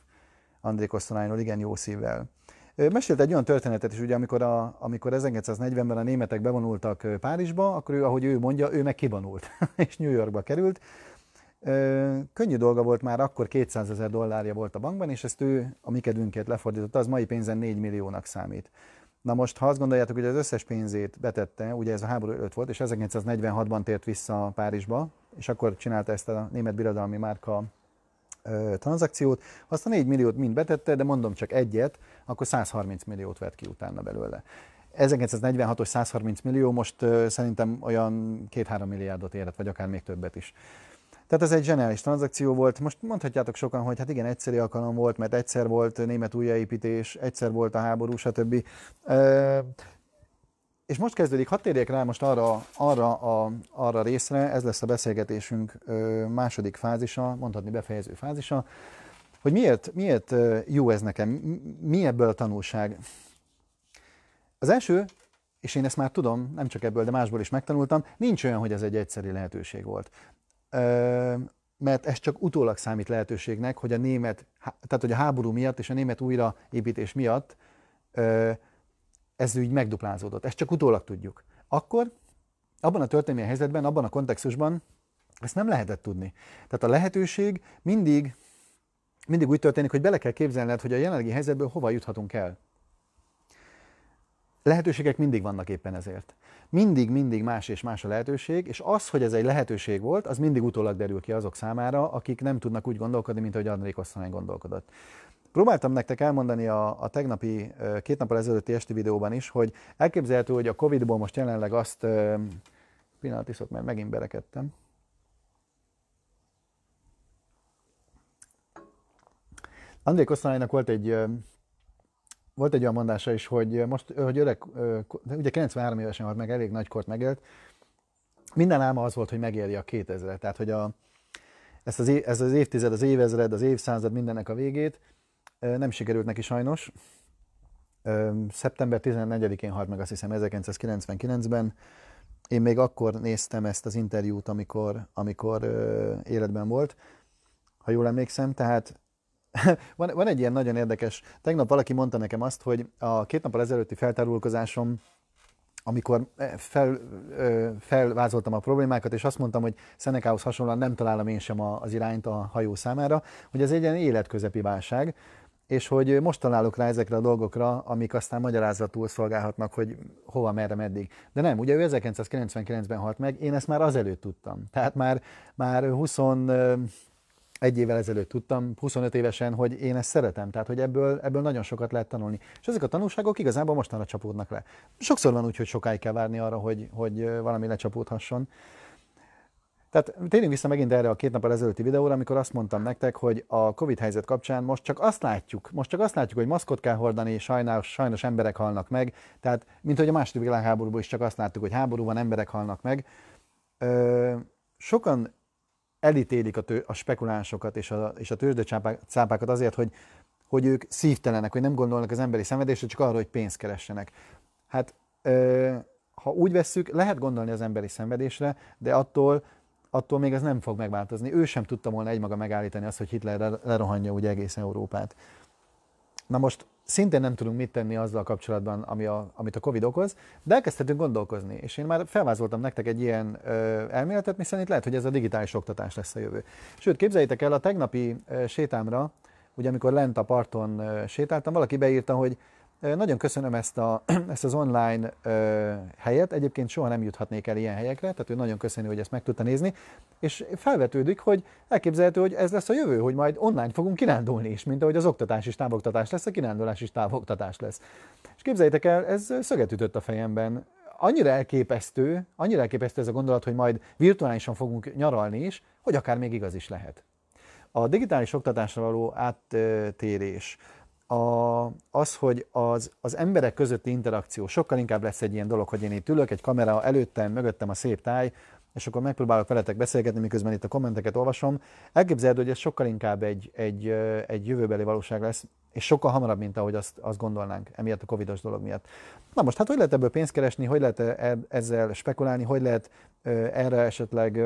S1: André Kosztolányról, igen jó szívvel. Mesélt egy olyan történetet is, ugye, amikor, a, amikor 1940-ben a németek bevonultak Párizsba, akkor ő, ahogy ő mondja, ő meg kibanult, és New Yorkba került, Ö, könnyű dolga volt már, akkor 200 ezer dollárja volt a bankban, és ezt ő a mi kedvünkért lefordította, az mai pénzen 4 milliónak számít. Na most, ha azt gondoljátok, hogy az összes pénzét betette, ugye ez a háború előtt volt, és 1946-ban tért vissza Párizsba, és akkor csinálta ezt a német birodalmi márka ö, tranzakciót, azt a 4 milliót mind betette, de mondom csak egyet, akkor 130 milliót vett ki utána belőle. 1946-os 130 millió most ö, szerintem olyan 2-3 milliárdot érett, vagy akár még többet is. Tehát ez egy zseniális tranzakció volt. Most mondhatjátok sokan, hogy hát igen, egyszerű alkalom volt, mert egyszer volt német újjáépítés, egyszer volt a háború, stb. és most kezdődik, hadd térjek rá most arra, arra, a, arra részre, ez lesz a beszélgetésünk második fázisa, mondhatni befejező fázisa, hogy miért, miért jó ez nekem, mi ebből a tanulság. Az első, és én ezt már tudom, nem csak ebből, de másból is megtanultam, nincs olyan, hogy ez egy egyszerű lehetőség volt mert ez csak utólag számít lehetőségnek, hogy a német, tehát hogy a háború miatt és a német újraépítés miatt ez úgy megduplázódott. Ezt csak utólag tudjuk. Akkor abban a történelmi helyzetben, abban a kontextusban ezt nem lehetett tudni. Tehát a lehetőség mindig, mindig úgy történik, hogy bele kell képzelned, hogy a jelenlegi helyzetből hova juthatunk el. Lehetőségek mindig vannak éppen ezért. Mindig, mindig más és más a lehetőség, és az, hogy ez egy lehetőség volt, az mindig utólag derül ki azok számára, akik nem tudnak úgy gondolkodni, mint ahogy André Kosztalány gondolkodott. Próbáltam nektek elmondani a, a tegnapi, két nappal ezelőtti esti videóban is, hogy elképzelhető, hogy a Covid-ból most jelenleg azt, pillanat iszok, mert megint berekedtem, André Kosztolánynak volt egy volt egy olyan mondása is, hogy most, hogy öreg, ugye 93 évesen volt, meg elég nagy kort megélt, minden álma az volt, hogy megéri a 2000 -et. Tehát, hogy a, ez, az, év, ez az évtized, az évezred, az évszázad, mindennek a végét nem sikerült neki sajnos. Szeptember 14-én halt meg, azt hiszem, 1999-ben. Én még akkor néztem ezt az interjút, amikor, amikor életben volt, ha jól emlékszem. Tehát van, van egy ilyen nagyon érdekes, tegnap valaki mondta nekem azt, hogy a két nappal ezelőtti feltárulkozásom, amikor eh, fel, felvázoltam a problémákat, és azt mondtam, hogy Szenekához hasonlóan nem találom én sem az irányt a hajó számára, hogy ez egy ilyen életközepi válság, és hogy most találok rá ezekre a dolgokra, amik aztán magyarázatul szolgálhatnak, hogy hova, merre, meddig. De nem, ugye ő 1999-ben halt meg, én ezt már azelőtt tudtam. Tehát már, már 20, egy évvel ezelőtt tudtam, 25 évesen, hogy én ezt szeretem, tehát hogy ebből, ebből nagyon sokat lehet tanulni. És ezek a tanulságok igazából mostanra csapódnak le. Sokszor van úgy, hogy sokáig kell várni arra, hogy, hogy valami lecsapódhasson. Tehát térjünk vissza megint erre a két nappal ezelőtti videóra, amikor azt mondtam nektek, hogy a Covid helyzet kapcsán most csak azt látjuk, most csak azt látjuk, hogy maszkot kell hordani, sajnos, sajnos emberek halnak meg, tehát mint hogy a második világháborúban is csak azt láttuk, hogy háborúban emberek halnak meg. Ö, sokan elítélik a, tő, a spekulánsokat és a, és a tőzsdecápákat azért, hogy, hogy ők szívtelenek, hogy nem gondolnak az emberi szenvedésre, csak arra, hogy pénzt keressenek. Hát ö, ha úgy vesszük, lehet gondolni az emberi szenvedésre, de attól, attól még ez nem fog megváltozni. Ő sem tudta volna egymaga megállítani azt, hogy Hitler lerohanja ugye egész Európát. Na most szintén nem tudunk mit tenni azzal kapcsolatban, ami a, amit a Covid okoz, de elkezdhetünk gondolkozni. És én már felvázoltam nektek egy ilyen ö, elméletet, hiszen itt lehet, hogy ez a digitális oktatás lesz a jövő. Sőt, képzeljétek el, a tegnapi ö, sétámra, ugye amikor lent a parton ö, sétáltam, valaki beírta, hogy nagyon köszönöm ezt, a, ezt az online ö, helyet, egyébként soha nem juthatnék el ilyen helyekre, tehát ő nagyon köszönöm, hogy ezt meg tudta nézni, és felvetődik, hogy elképzelhető, hogy ez lesz a jövő, hogy majd online fogunk kirándulni is, mint ahogy az oktatás is távoktatás lesz, a kirándulás is távoktatás lesz. És képzeljétek el, ez szöget ütött a fejemben. Annyira elképesztő, annyira elképesztő ez a gondolat, hogy majd virtuálisan fogunk nyaralni is, hogy akár még igaz is lehet. A digitális oktatásra való áttérés a, az, hogy az, az emberek közötti interakció sokkal inkább lesz egy ilyen dolog, hogy én itt ülök, egy kamera előttem, mögöttem a szép táj, és akkor megpróbálok veletek beszélgetni, miközben itt a kommenteket olvasom. Elképzelhető, hogy ez sokkal inkább egy, egy, egy jövőbeli valóság lesz, és sokkal hamarabb, mint ahogy azt, azt gondolnánk, emiatt a covidos dolog miatt. Na most, hát hogy lehet ebből pénzt keresni, hogy lehet e-, e-, ezzel spekulálni, hogy lehet erre esetleg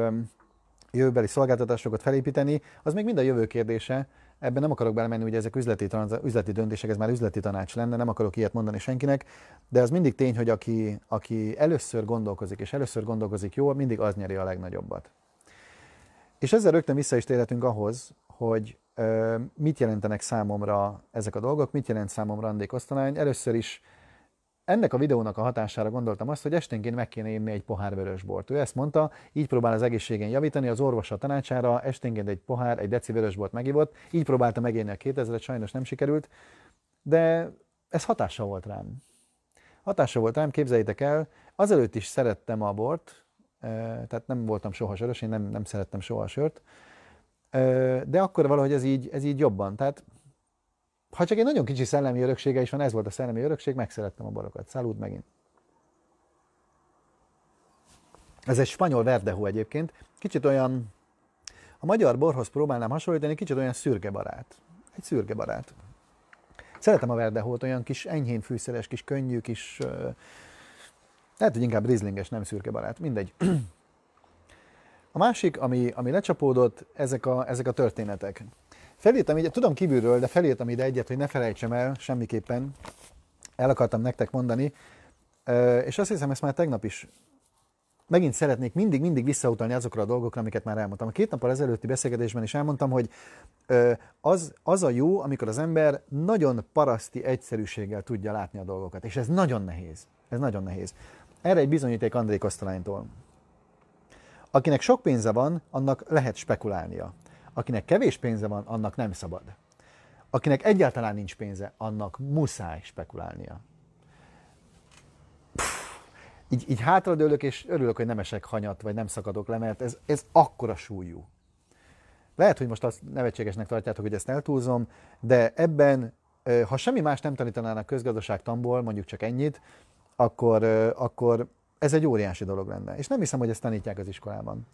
S1: jövőbeli szolgáltatásokat felépíteni, az még mind a jövő kérdése, Ebben nem akarok belemenni, ugye ezek üzleti, üzleti döntések, ez már üzleti tanács lenne, nem akarok ilyet mondani senkinek, de az mindig tény, hogy aki, aki először gondolkozik, és először gondolkozik jól, mindig az nyeri a legnagyobbat. És ezzel rögtön vissza is térhetünk ahhoz, hogy ö, mit jelentenek számomra ezek a dolgok, mit jelent számomra Andék Először is ennek a videónak a hatására gondoltam azt, hogy esténként meg kéne inni egy pohár vörösbort. Ő ezt mondta, így próbál az egészségén javítani, az orvosa tanácsára esténként egy pohár, egy deci vörösbort megivott, így próbálta megélni a 2000-et, sajnos nem sikerült, de ez hatása volt rám. Hatása volt rám, képzeljétek el, azelőtt is szerettem a bort, tehát nem voltam soha sörös, én nem, nem szerettem soha a sört, de akkor valahogy ez így, ez így jobban. Tehát ha csak egy nagyon kicsi szellemi öröksége is van, ez volt a szellemi örökség, megszerettem a barokat. Szalud megint. Ez egy spanyol verdehú egyébként. Kicsit olyan, a magyar borhoz próbálnám hasonlítani, kicsit olyan szürge barát. Egy szürge barát. Szeretem a verdehót, olyan kis enyhén fűszeres, kis könnyű, kis... lehet, hogy inkább rizlinges, nem szürke barát, mindegy. A másik, ami, ami lecsapódott, ezek a, ezek a történetek. Felírtam ide, tudom kívülről, de felírtam ide egyet, hogy ne felejtsem el semmiképpen. El akartam nektek mondani. És azt hiszem, ezt már tegnap is megint szeretnék mindig-mindig visszautalni azokra a dolgokra, amiket már elmondtam. A két nappal ezelőtti beszélgetésben is elmondtam, hogy az, az a jó, amikor az ember nagyon paraszti egyszerűséggel tudja látni a dolgokat. És ez nagyon nehéz. Ez nagyon nehéz. Erre egy bizonyíték André Kosztolánytól. Akinek sok pénze van, annak lehet spekulálnia. Akinek kevés pénze van, annak nem szabad. Akinek egyáltalán nincs pénze, annak muszáj spekulálnia. Pff, így, így hátradőlök, és örülök, hogy nem esek hanyat, vagy nem szakadok le, mert ez, ez akkora súlyú. Lehet, hogy most azt nevetségesnek tartjátok, hogy ezt eltúlzom, de ebben, ha semmi más nem tanítanának közgazdaságtamból, mondjuk csak ennyit, akkor, akkor ez egy óriási dolog lenne. És nem hiszem, hogy ezt tanítják az iskolában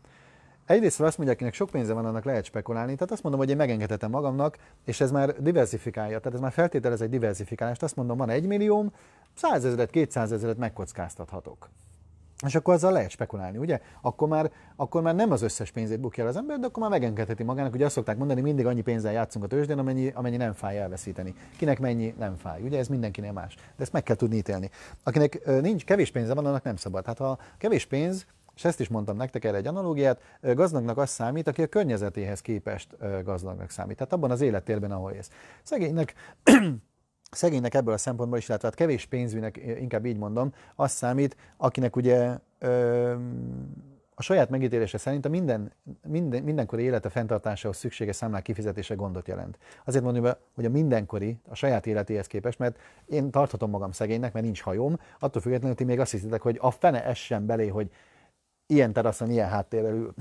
S1: egyrészt azt mondja, akinek sok pénze van, annak lehet spekulálni. Tehát azt mondom, hogy én megengedhetem magamnak, és ez már diversifikálja. Tehát ez már feltételez egy diversifikálást. Azt mondom, van egy millióm, százezeret, kétszázezeret megkockáztathatok. És akkor azzal lehet spekulálni, ugye? Akkor már, akkor már nem az összes pénzét bukja el az ember, de akkor már megengedheti magának, hogy azt szokták mondani, mindig annyi pénzzel játszunk a tőzsdén, amennyi, amennyi nem fáj elveszíteni. Kinek mennyi nem fáj, ugye? Ez mindenkinél más. De ezt meg kell tudni ítélni. Akinek nincs kevés pénze van, annak nem szabad. Tehát ha kevés pénz, és ezt is mondtam nektek erre egy analógiát, gazdagnak az számít, aki a környezetéhez képest gazdagnak számít, tehát abban az élettérben, ahol élsz. Szegénynek Szegénynek ebből a szempontból is, tehát kevés pénzűnek, inkább így mondom, az számít, akinek ugye ö, a saját megítélése szerint a minden, minden, mindenkori élete fenntartásához szükséges számlák kifizetése gondot jelent. Azért mondom, hogy a mindenkori, a saját életéhez képest, mert én tarthatom magam szegénynek, mert nincs hajóm, attól függetlenül ti még azt hiszitek, hogy a fene essen belé, hogy ilyen teraszon, ilyen háttérrel ül.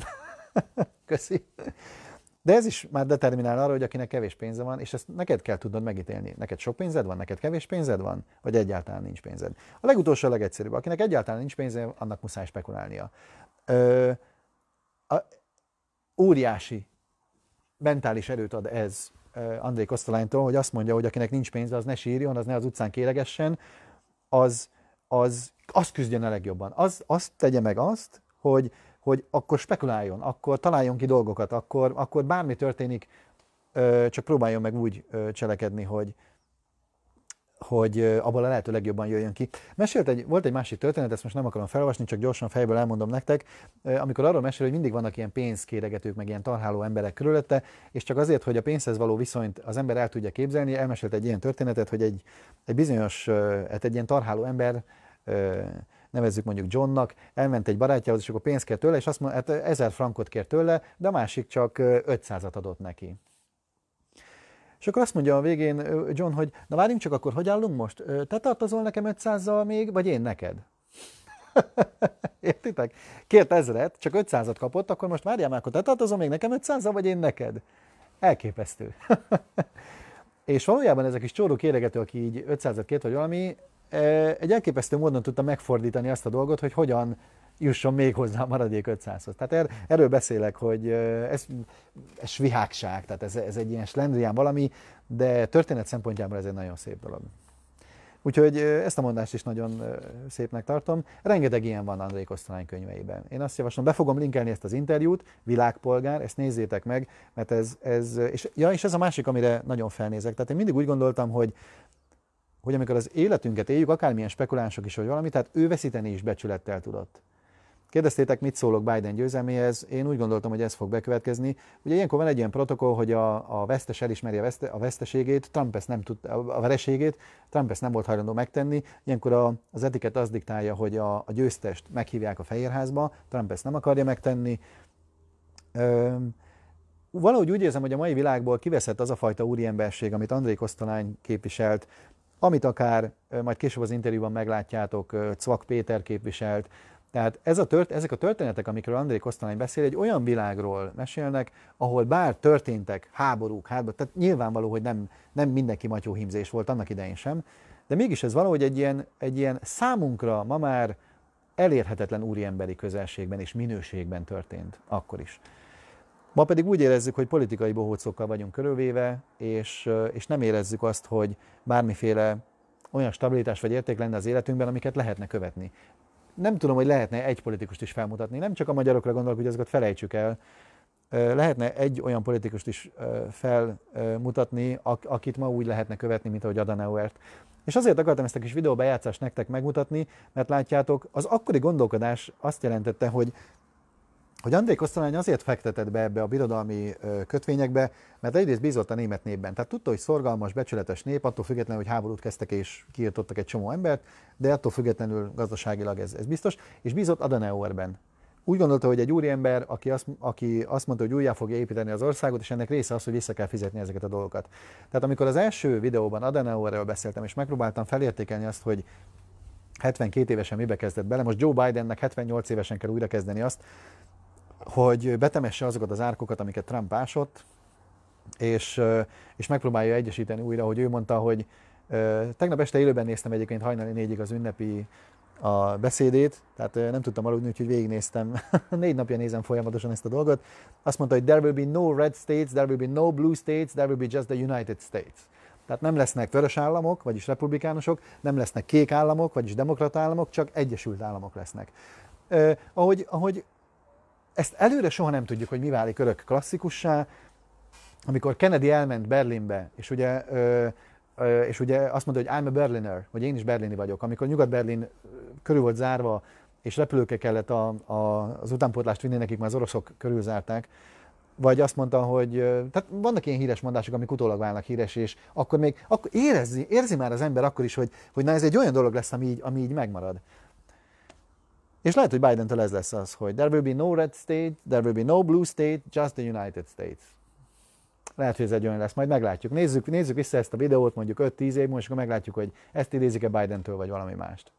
S1: Köszi. De ez is már determinál arra, hogy akinek kevés pénze van, és ezt neked kell tudnod megítélni. Neked sok pénzed van, neked kevés pénzed van, vagy egyáltalán nincs pénzed. A legutolsó a legegyszerűbb. Akinek egyáltalán nincs pénze, annak muszáj spekulálnia. Ö, a, óriási mentális erőt ad ez André Kosztolánytól, hogy azt mondja, hogy akinek nincs pénze, az ne sírjon, az ne az utcán kéregessen, az, az az küzdjön a legjobban. Az, azt tegye meg azt, hogy, hogy akkor spekuláljon, akkor találjon ki dolgokat, akkor, akkor bármi történik, csak próbáljon meg úgy cselekedni, hogy, hogy abból a lehető legjobban jöjjön ki. Mesélt egy, volt egy másik történet, ezt most nem akarom felolvasni, csak gyorsan fejből elmondom nektek, amikor arról mesél, hogy mindig vannak ilyen pénzkéregetők, meg ilyen tarháló emberek körülötte, és csak azért, hogy a pénzhez való viszonyt az ember el tudja képzelni, elmesélt egy ilyen történetet, hogy egy, egy bizonyos, hát egy ilyen tarháló ember nevezzük mondjuk Johnnak, elment egy barátjához, és akkor pénzt kért tőle, és azt mondta hát 1000 frankot kér tőle, de a másik csak 500-at adott neki. És akkor azt mondja a végén John, hogy na várjunk csak akkor, hogy állunk most? Te tartozol nekem 500-zal még, vagy én neked? Értitek? Kért ezret, csak 500-at kapott, akkor most várjál már, akkor te tartozol még nekem 500-zal, vagy én neked? Elképesztő. és valójában ezek is csóró kéregető, aki így 500-et kért, vagy valami, egy elképesztő módon tudta megfordítani azt a dolgot, hogy hogyan jusson még hozzá a maradék 500-hoz. Tehát er, erről beszélek, hogy ez, ez svihágság, tehát ez, ez egy ilyen slendrián valami, de történet szempontjából ez egy nagyon szép dolog. Úgyhogy ezt a mondást is nagyon szépnek tartom. Rengeteg ilyen van André Kosztolány könyveiben. Én azt javaslom, be fogom linkelni ezt az interjút, világpolgár, ezt nézzétek meg, mert ez, ez és, ja, és ez a másik, amire nagyon felnézek. Tehát én mindig úgy gondoltam, hogy hogy amikor az életünket éljük, akármilyen spekulánsok is vagy valami, tehát ő veszíteni is becsülettel tudott. Kérdeztétek, mit szólok Biden győzelméhez, én úgy gondoltam, hogy ez fog bekövetkezni. Ugye ilyenkor van egy ilyen protokoll, hogy a, a vesztes elismeri a, veszte, a veszteségét, Trump ezt nem tud, a vereségét, Trump ezt nem volt hajlandó megtenni. Ilyenkor a, az etiket az diktálja, hogy a, a győztest meghívják a Fehérházba, Trump ezt nem akarja megtenni. Ö, valahogy úgy érzem, hogy a mai világból kiveszett az a fajta úriemberség, amit André Kosztolány képviselt, amit akár majd később az interjúban meglátjátok, Cvak Péter képviselt. Tehát ez a tört, ezek a történetek, amikről André Kosztalány beszél, egy olyan világról mesélnek, ahol bár történtek háborúk, háborúk, tehát nyilvánvaló, hogy nem, nem mindenki matyóhímzés volt annak idején sem, de mégis ez valahogy egy ilyen, egy ilyen számunkra ma már elérhetetlen úriemberi közelségben és minőségben történt akkor is. Ma pedig úgy érezzük, hogy politikai bohócokkal vagyunk körülvéve, és, és nem érezzük azt, hogy bármiféle olyan stabilitás vagy érték lenne az életünkben, amiket lehetne követni. Nem tudom, hogy lehetne egy politikust is felmutatni, nem csak a magyarokra gondolok, hogy ezeket felejtsük el. Lehetne egy olyan politikust is felmutatni, akit ma úgy lehetne követni, mint ahogy Adanauert. És azért akartam ezt a kis videóbejátszást nektek megmutatni, mert látjátok, az akkori gondolkodás azt jelentette, hogy hogy André Kosztolány azért fektetett be ebbe a birodalmi kötvényekbe, mert egyrészt bízott a német népben. Tehát tudta, hogy szorgalmas, becsületes nép, attól függetlenül, hogy háborút kezdtek és kiirtottak egy csomó embert, de attól függetlenül gazdaságilag ez, ez biztos, és bízott Adenauerben. Úgy gondolta, hogy egy úriember, aki azt, aki azt mondta, hogy újjá fogja építeni az országot, és ennek része az, hogy vissza kell fizetni ezeket a dolgokat. Tehát amikor az első videóban Adenauerről beszéltem, és megpróbáltam felértékelni azt, hogy 72 évesen mibe kezdett bele, most Joe Bidennek 78 évesen kell újra kezdeni azt, hogy betemesse azokat az árkokat, amiket Trump ásott, és, és megpróbálja egyesíteni újra, hogy ő mondta, hogy tegnap este élőben néztem egyébként hajnali négyig az ünnepi a beszédét, tehát nem tudtam aludni, úgyhogy végignéztem. Négy napja nézem folyamatosan ezt a dolgot. Azt mondta, hogy there will be no red states, there will be no blue states, there will be just the United States. Tehát nem lesznek vörös államok, vagyis republikánusok, nem lesznek kék államok, vagyis demokrata államok, csak egyesült államok lesznek. Uh, ahogy, ahogy ezt előre soha nem tudjuk, hogy mi válik örök klasszikussá. Amikor Kennedy elment Berlinbe, és ugye, ö, ö, és ugye azt mondta, hogy I'm a Berliner, hogy én is berlini vagyok. Amikor Nyugat-Berlin körül volt zárva, és repülőkkel kellett a, a, az utánpótlást vinni nekik, már az oroszok körülzárták, vagy azt mondta, hogy tehát vannak ilyen híres mondások, amik utólag válnak híres, és akkor még akkor érzi, érzi már az ember akkor is, hogy, hogy na ez egy olyan dolog lesz, ami így, ami így megmarad. És lehet, hogy Biden-től ez lesz az, hogy there will be no red state, there will be no blue state, just the United States. Lehet, hogy ez egy olyan lesz, majd meglátjuk. Nézzük, nézzük vissza ezt a videót mondjuk 5-10 év múlva, és akkor meglátjuk, hogy ezt idézik-e Biden-től, vagy valami mást.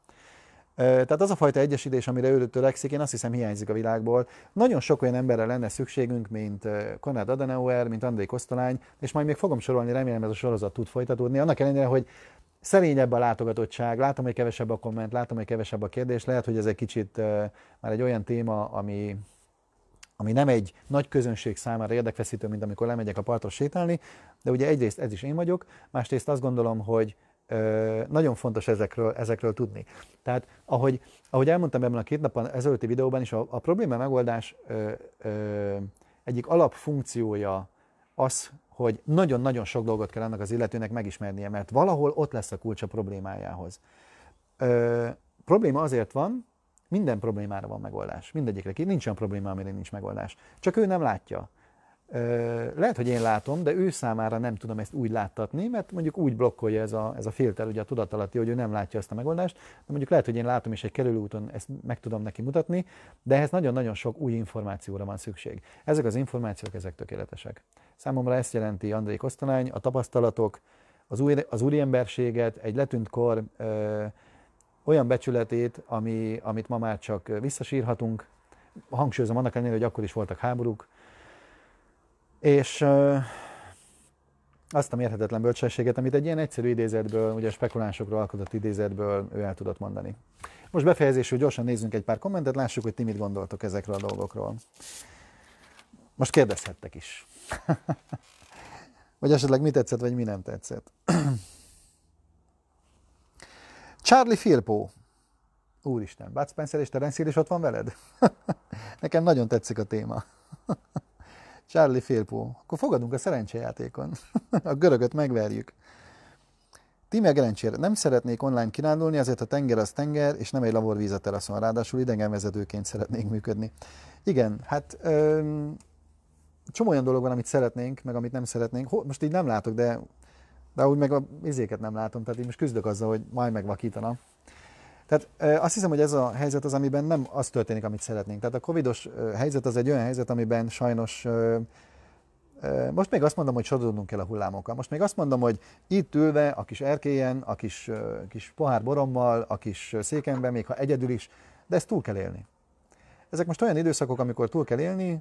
S1: Tehát az a fajta egyesítés, amire őt törekszik, én azt hiszem hiányzik a világból. Nagyon sok olyan emberre lenne szükségünk, mint Konrad Adenauer, mint Andrei Kosztolány, és majd még fogom sorolni, remélem ez a sorozat tud folytatódni. Annak ellenére, hogy szerényebb a látogatottság, látom, hogy kevesebb a komment, látom, hogy kevesebb a kérdés, lehet, hogy ez egy kicsit már egy olyan téma, ami, ami nem egy nagy közönség számára érdekfeszítő, mint amikor lemegyek a partra sétálni, de ugye egyrészt ez is én vagyok, másrészt azt gondolom, hogy nagyon fontos ezekről, ezekről tudni. Tehát ahogy, ahogy elmondtam ebben a két napon ezelőtti videóban is, a, a probléma megoldás ö, ö, egyik alapfunkciója az, hogy nagyon-nagyon sok dolgot kell annak az illetőnek megismernie, mert valahol ott lesz a kulcs a problémájához. Ö, probléma azért van, minden problémára van megoldás. Mindegyikre ki, nincs olyan probléma, amire nincs megoldás. Csak ő nem látja lehet, hogy én látom, de ő számára nem tudom ezt úgy láttatni, mert mondjuk úgy blokkolja ez a, ez a filter, ugye a tudatalatti, hogy ő nem látja ezt a megoldást, de mondjuk lehet, hogy én látom, és egy kerülőúton ezt meg tudom neki mutatni, de ehhez nagyon-nagyon sok új információra van szükség. Ezek az információk, ezek tökéletesek. Számomra ezt jelenti Andrei Kosztalány, a tapasztalatok, az, új, az úriemberséget, egy letűnt kor ö, olyan becsületét, ami, amit ma már csak visszasírhatunk. Hangsúlyozom annak ellenére, hogy akkor is voltak háborúk, és azt a mérhetetlen bölcsességet, amit egy ilyen egyszerű idézetből, ugye spekulánsokról alkotott idézetből ő el tudott mondani. Most befejezésül gyorsan nézzünk egy pár kommentet, lássuk, hogy ti mit gondoltok ezekről a dolgokról. Most kérdezhettek is. vagy esetleg mi tetszett, vagy mi nem tetszett. Charlie Philpó. Úristen, Bud Spencer és Terence Hill is ott van veled? Nekem nagyon tetszik a téma. Charlie Félpó, akkor fogadunk a szerencsejátékon. a görögöt megverjük. Ti Gerencsér, nem szeretnék online kirándulni, azért a tenger az tenger, és nem egy laborvíz a teraszon, ráadásul idegenvezetőként szeretnék működni. Igen, hát öm, csomó olyan dolog van, amit szeretnénk, meg amit nem szeretnénk. Ho, most így nem látok, de, de úgy meg a izéket nem látom, tehát én most küzdök azzal, hogy majd megvakítanám. Tehát azt hiszem, hogy ez a helyzet az, amiben nem az történik, amit szeretnénk. Tehát a covidos helyzet az egy olyan helyzet, amiben sajnos most még azt mondom, hogy sodródnunk kell a hullámokkal. Most még azt mondom, hogy itt ülve, a kis erkélyen, a kis, kis pohár borommal, a kis székemben, még ha egyedül is, de ezt túl kell élni. Ezek most olyan időszakok, amikor túl kell élni,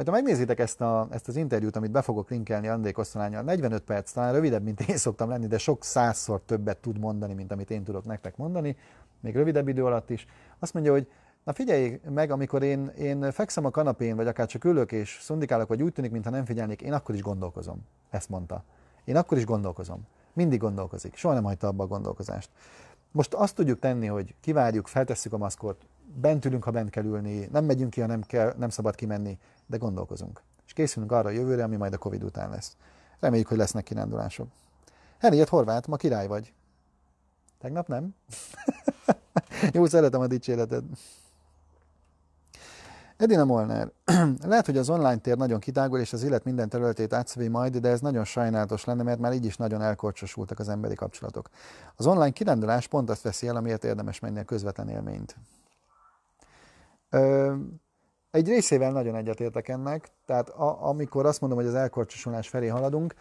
S1: majd ha megnézitek ezt, a, ezt az interjút, amit be fogok linkelni André Kosztolányjal, 45 perc, talán rövidebb, mint én szoktam lenni, de sok százszor többet tud mondani, mint amit én tudok nektek mondani, még rövidebb idő alatt is. Azt mondja, hogy Na figyelj meg, amikor én, én fekszem a kanapén, vagy akár csak ülök és szundikálok, vagy úgy tűnik, mintha nem figyelnék, én akkor is gondolkozom. Ezt mondta. Én akkor is gondolkozom. Mindig gondolkozik. Soha nem hagyta abba a gondolkozást. Most azt tudjuk tenni, hogy kivárjuk, feltesszük a maszkot, bent ülünk, ha bent kell ülni, nem megyünk ki, ha nem, kell, nem szabad kimenni, de gondolkozunk. És készülünk arra a jövőre, ami majd a Covid után lesz. Reméljük, hogy lesznek kirándulások. Henriett Horváth, ma király vagy. Tegnap nem? Jó, szeretem a dicséreted. Edina Molnár, lehet, hogy az online tér nagyon kitágul, és az élet minden területét átszövi majd, de ez nagyon sajnálatos lenne, mert már így is nagyon elkorcsosultak az emberi kapcsolatok. Az online kirándulás pont azt veszi el, amiért érdemes menni a közvetlen élményt. Ö, egy részével nagyon egyetértek ennek, tehát a, amikor azt mondom, hogy az elkorcsosulás felé haladunk,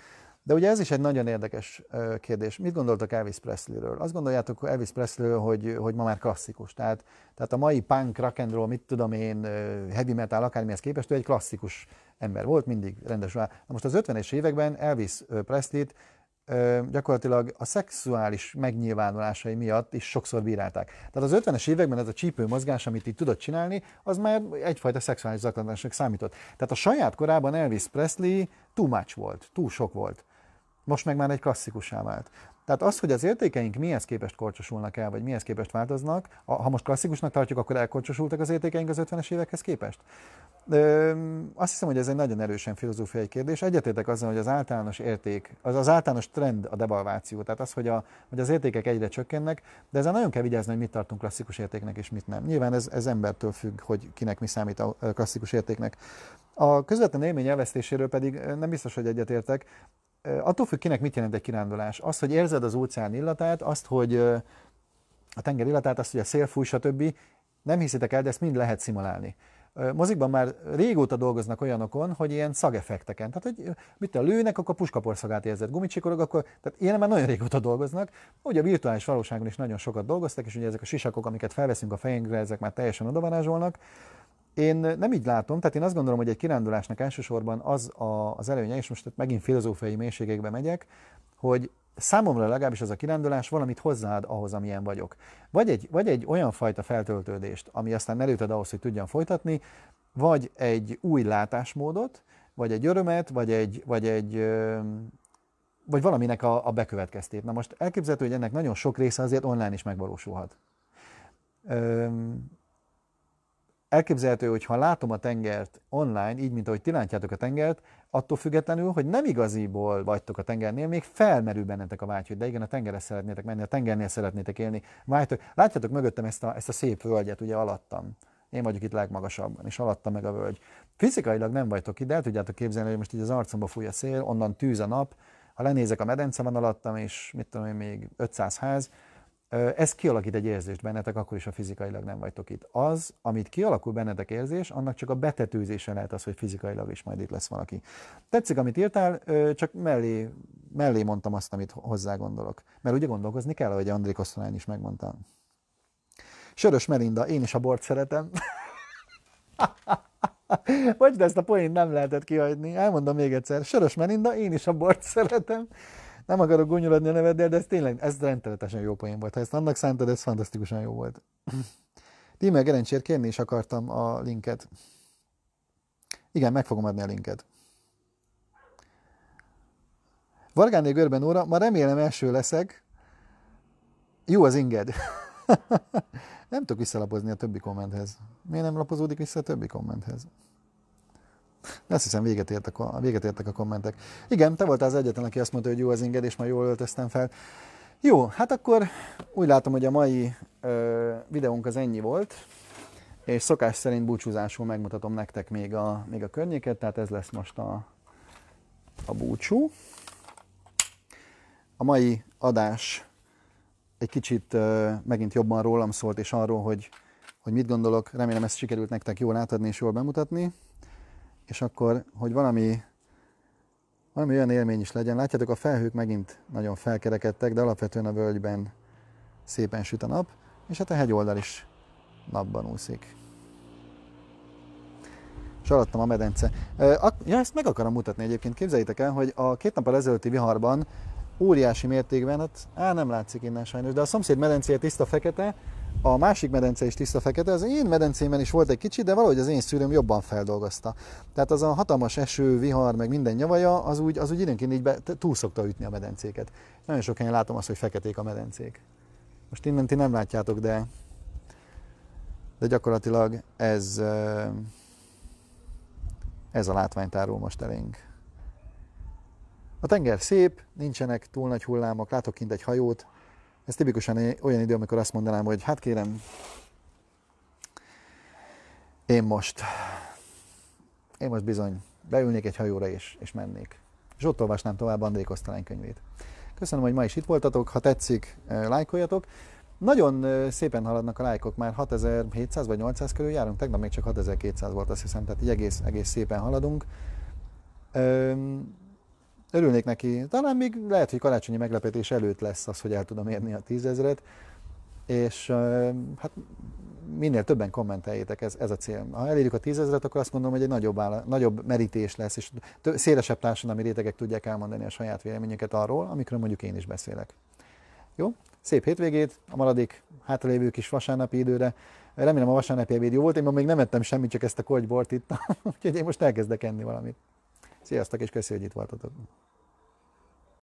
S1: de ugye ez is egy nagyon érdekes kérdés. Mit gondoltak Elvis Presleyről? Azt gondoljátok Elvis Presleyről, hogy, hogy ma már klasszikus. Tehát, tehát a mai punk, rock and roll, mit tudom én, heavy metal, akármihez képest, ő egy klasszikus ember volt, mindig rendes Na most az 50-es években Elvis Presley-t gyakorlatilag a szexuális megnyilvánulásai miatt is sokszor bírálták. Tehát az 50-es években ez a csípő mozgás, amit itt tudott csinálni, az már egyfajta szexuális zaklatásnak számított. Tehát a saját korában Elvis Presley too much volt, túl sok volt. Most meg már egy klasszikusá vált. Tehát az, hogy az értékeink mihez képest korcsosulnak el, vagy mihez képest változnak, ha most klasszikusnak tartjuk, akkor elkorcsosultak az értékeink az 50-es évekhez képest. Ö, azt hiszem, hogy ez egy nagyon erősen filozófiai kérdés. Egyetértek azzal, hogy az általános érték, az, az általános trend a devalváció, tehát az, hogy, a, hogy az értékek egyre csökkennek, de ezzel nagyon kell vigyázni, hogy mit tartunk klasszikus értéknek és mit nem. Nyilván ez, ez embertől függ, hogy kinek mi számít a klasszikus értéknek. A közvetlen élmény elvesztéséről pedig nem biztos, hogy egyetértek attól függ, kinek mit jelent egy kirándulás. Az, hogy érzed az óceán illatát, azt, hogy a tenger illatát, azt, hogy a szél fúj, stb. Nem hiszitek el, de ezt mind lehet szimulálni. Mozikban már régóta dolgoznak olyanokon, hogy ilyen szagefekteken. Tehát, hogy mit a lőnek, akkor puskaporszagát érzed, gumicsikorog, akkor... Tehát ilyen már nagyon régóta dolgoznak. Ugye a virtuális valóságon is nagyon sokat dolgoztak, és ugye ezek a sisakok, amiket felveszünk a fejünkre, ezek már teljesen odavarázsolnak. Én nem így látom, tehát én azt gondolom, hogy egy kirándulásnak elsősorban az a, az előnye, és most megint filozófiai mélységekbe megyek, hogy számomra legalábbis az a kirándulás valamit hozzáad ahhoz, amilyen vagyok. Vagy egy, vagy egy olyan fajta feltöltődést, ami aztán előtt ad ahhoz, hogy tudjam folytatni, vagy egy új látásmódot, vagy egy örömet, vagy egy, vagy egy vagy valaminek a, a bekövetkeztét. Na most elképzelhető, hogy ennek nagyon sok része azért online is megvalósulhat. Öm, elképzelhető, hogy ha látom a tengert online, így, mint ahogy ti látjátok a tengert, attól függetlenül, hogy nem igaziból vagytok a tengernél, még felmerül bennetek a vágy, hogy de igen, a tengerre szeretnétek menni, a tengernél szeretnétek élni. Vágytok. Látjátok mögöttem ezt a, ezt a szép völgyet, ugye alattam. Én vagyok itt legmagasabban, és alattam meg a völgy. Fizikailag nem vagytok ide, el tudjátok képzelni, hogy most így az arcomba fúj a szél, onnan tűz a nap, ha lenézek a medence van alattam, és mit tudom én, még 500 ház, ez kialakít egy érzést bennetek, akkor is, ha fizikailag nem vagytok itt. Az, amit kialakul bennetek érzés, annak csak a betetőzése lehet az, hogy fizikailag is majd itt lesz valaki. Tetszik, amit írtál, csak mellé, mellé mondtam azt, amit hozzá gondolok. Mert ugye gondolkozni kell, ahogy André Kosztolán is megmondta. Sörös Melinda, én is a bort szeretem. Vagy de ezt a poént nem lehetett kihagyni. Elmondom még egyszer. Sörös Melinda, én is a bort szeretem nem akarok gonyolodni a neveddel, de ez tényleg, ez rendteletesen jó poén volt. Ha ezt annak szántad, ez fantasztikusan jó volt. Tímel Gerencsért kérni is akartam a linket. Igen, meg fogom adni a linket. Vargáné Görben óra, ma remélem első leszek. Jó az inged. nem tudok visszalapozni a többi kommenthez. Miért nem lapozódik vissza a többi kommenthez? De azt hiszem véget értek, a, véget értek a kommentek. Igen, te voltál az egyetlen, aki azt mondta, hogy jó az inged, és ma jól öltöztem fel. Jó, hát akkor úgy látom, hogy a mai ö, videónk az ennyi volt, és szokás szerint búcsúzásul megmutatom nektek még a, még a környéket, tehát ez lesz most a, a búcsú. A mai adás egy kicsit ö, megint jobban rólam szólt, és arról, hogy, hogy mit gondolok, remélem ezt sikerült nektek jól átadni és jól bemutatni és akkor, hogy valami, valami olyan élmény is legyen. Látjátok, a felhők megint nagyon felkerekedtek, de alapvetően a völgyben szépen süt a nap, és hát a hegyoldal is napban úszik. És a medence. Ja, ezt meg akarom mutatni egyébként. Képzeljétek el, hogy a két nappal ezelőtti viharban óriási mértékben, hát á, nem látszik innen sajnos, de a szomszéd medencéje tiszta fekete, a másik medence is tiszta fekete, az én medencémen is volt egy kicsi, de valahogy az én szűrőm jobban feldolgozta. Tehát az a hatalmas eső, vihar, meg minden nyavaja, az úgy, az úgy időnként így be, túl szokta ütni a medencéket. Nagyon sok helyen látom azt, hogy feketék a medencék. Most innen ti nem látjátok, de, de gyakorlatilag ez, ez a látványtárul most elénk. A tenger szép, nincsenek túl nagy hullámok, látok kint egy hajót, ez tipikusan olyan idő, amikor azt mondanám, hogy hát kérem, én most, én most bizony beülnék egy hajóra és, és mennék. És ott olvasnám tovább André Kosztalány könyvét. Köszönöm, hogy ma is itt voltatok, ha tetszik, lájkoljatok. Nagyon szépen haladnak a lájkok, már 6700 vagy 800 körül járunk, tegnap még csak 6200 volt, azt hiszem, tehát így egész, egész szépen haladunk örülnék neki. Talán még lehet, hogy karácsonyi meglepetés előtt lesz az, hogy el tudom érni a tízezret, és hát minél többen kommenteljétek, ez, ez a cél. Ha elérjük a tízezret, akkor azt gondolom, hogy egy nagyobb, áll, nagyobb merítés lesz, és tő, szélesebb társadalmi rétegek tudják elmondani a saját véleményüket arról, amikről mondjuk én is beszélek. Jó? Szép hétvégét, a maradék hátralévő kis vasárnapi időre. Remélem a vasárnapi ebéd jó volt, én ma még nem ettem semmit, csak ezt a kogybort itt, úgyhogy én most elkezdek enni valamit. Sziasztok, és köszönjük, hogy itt voltatok.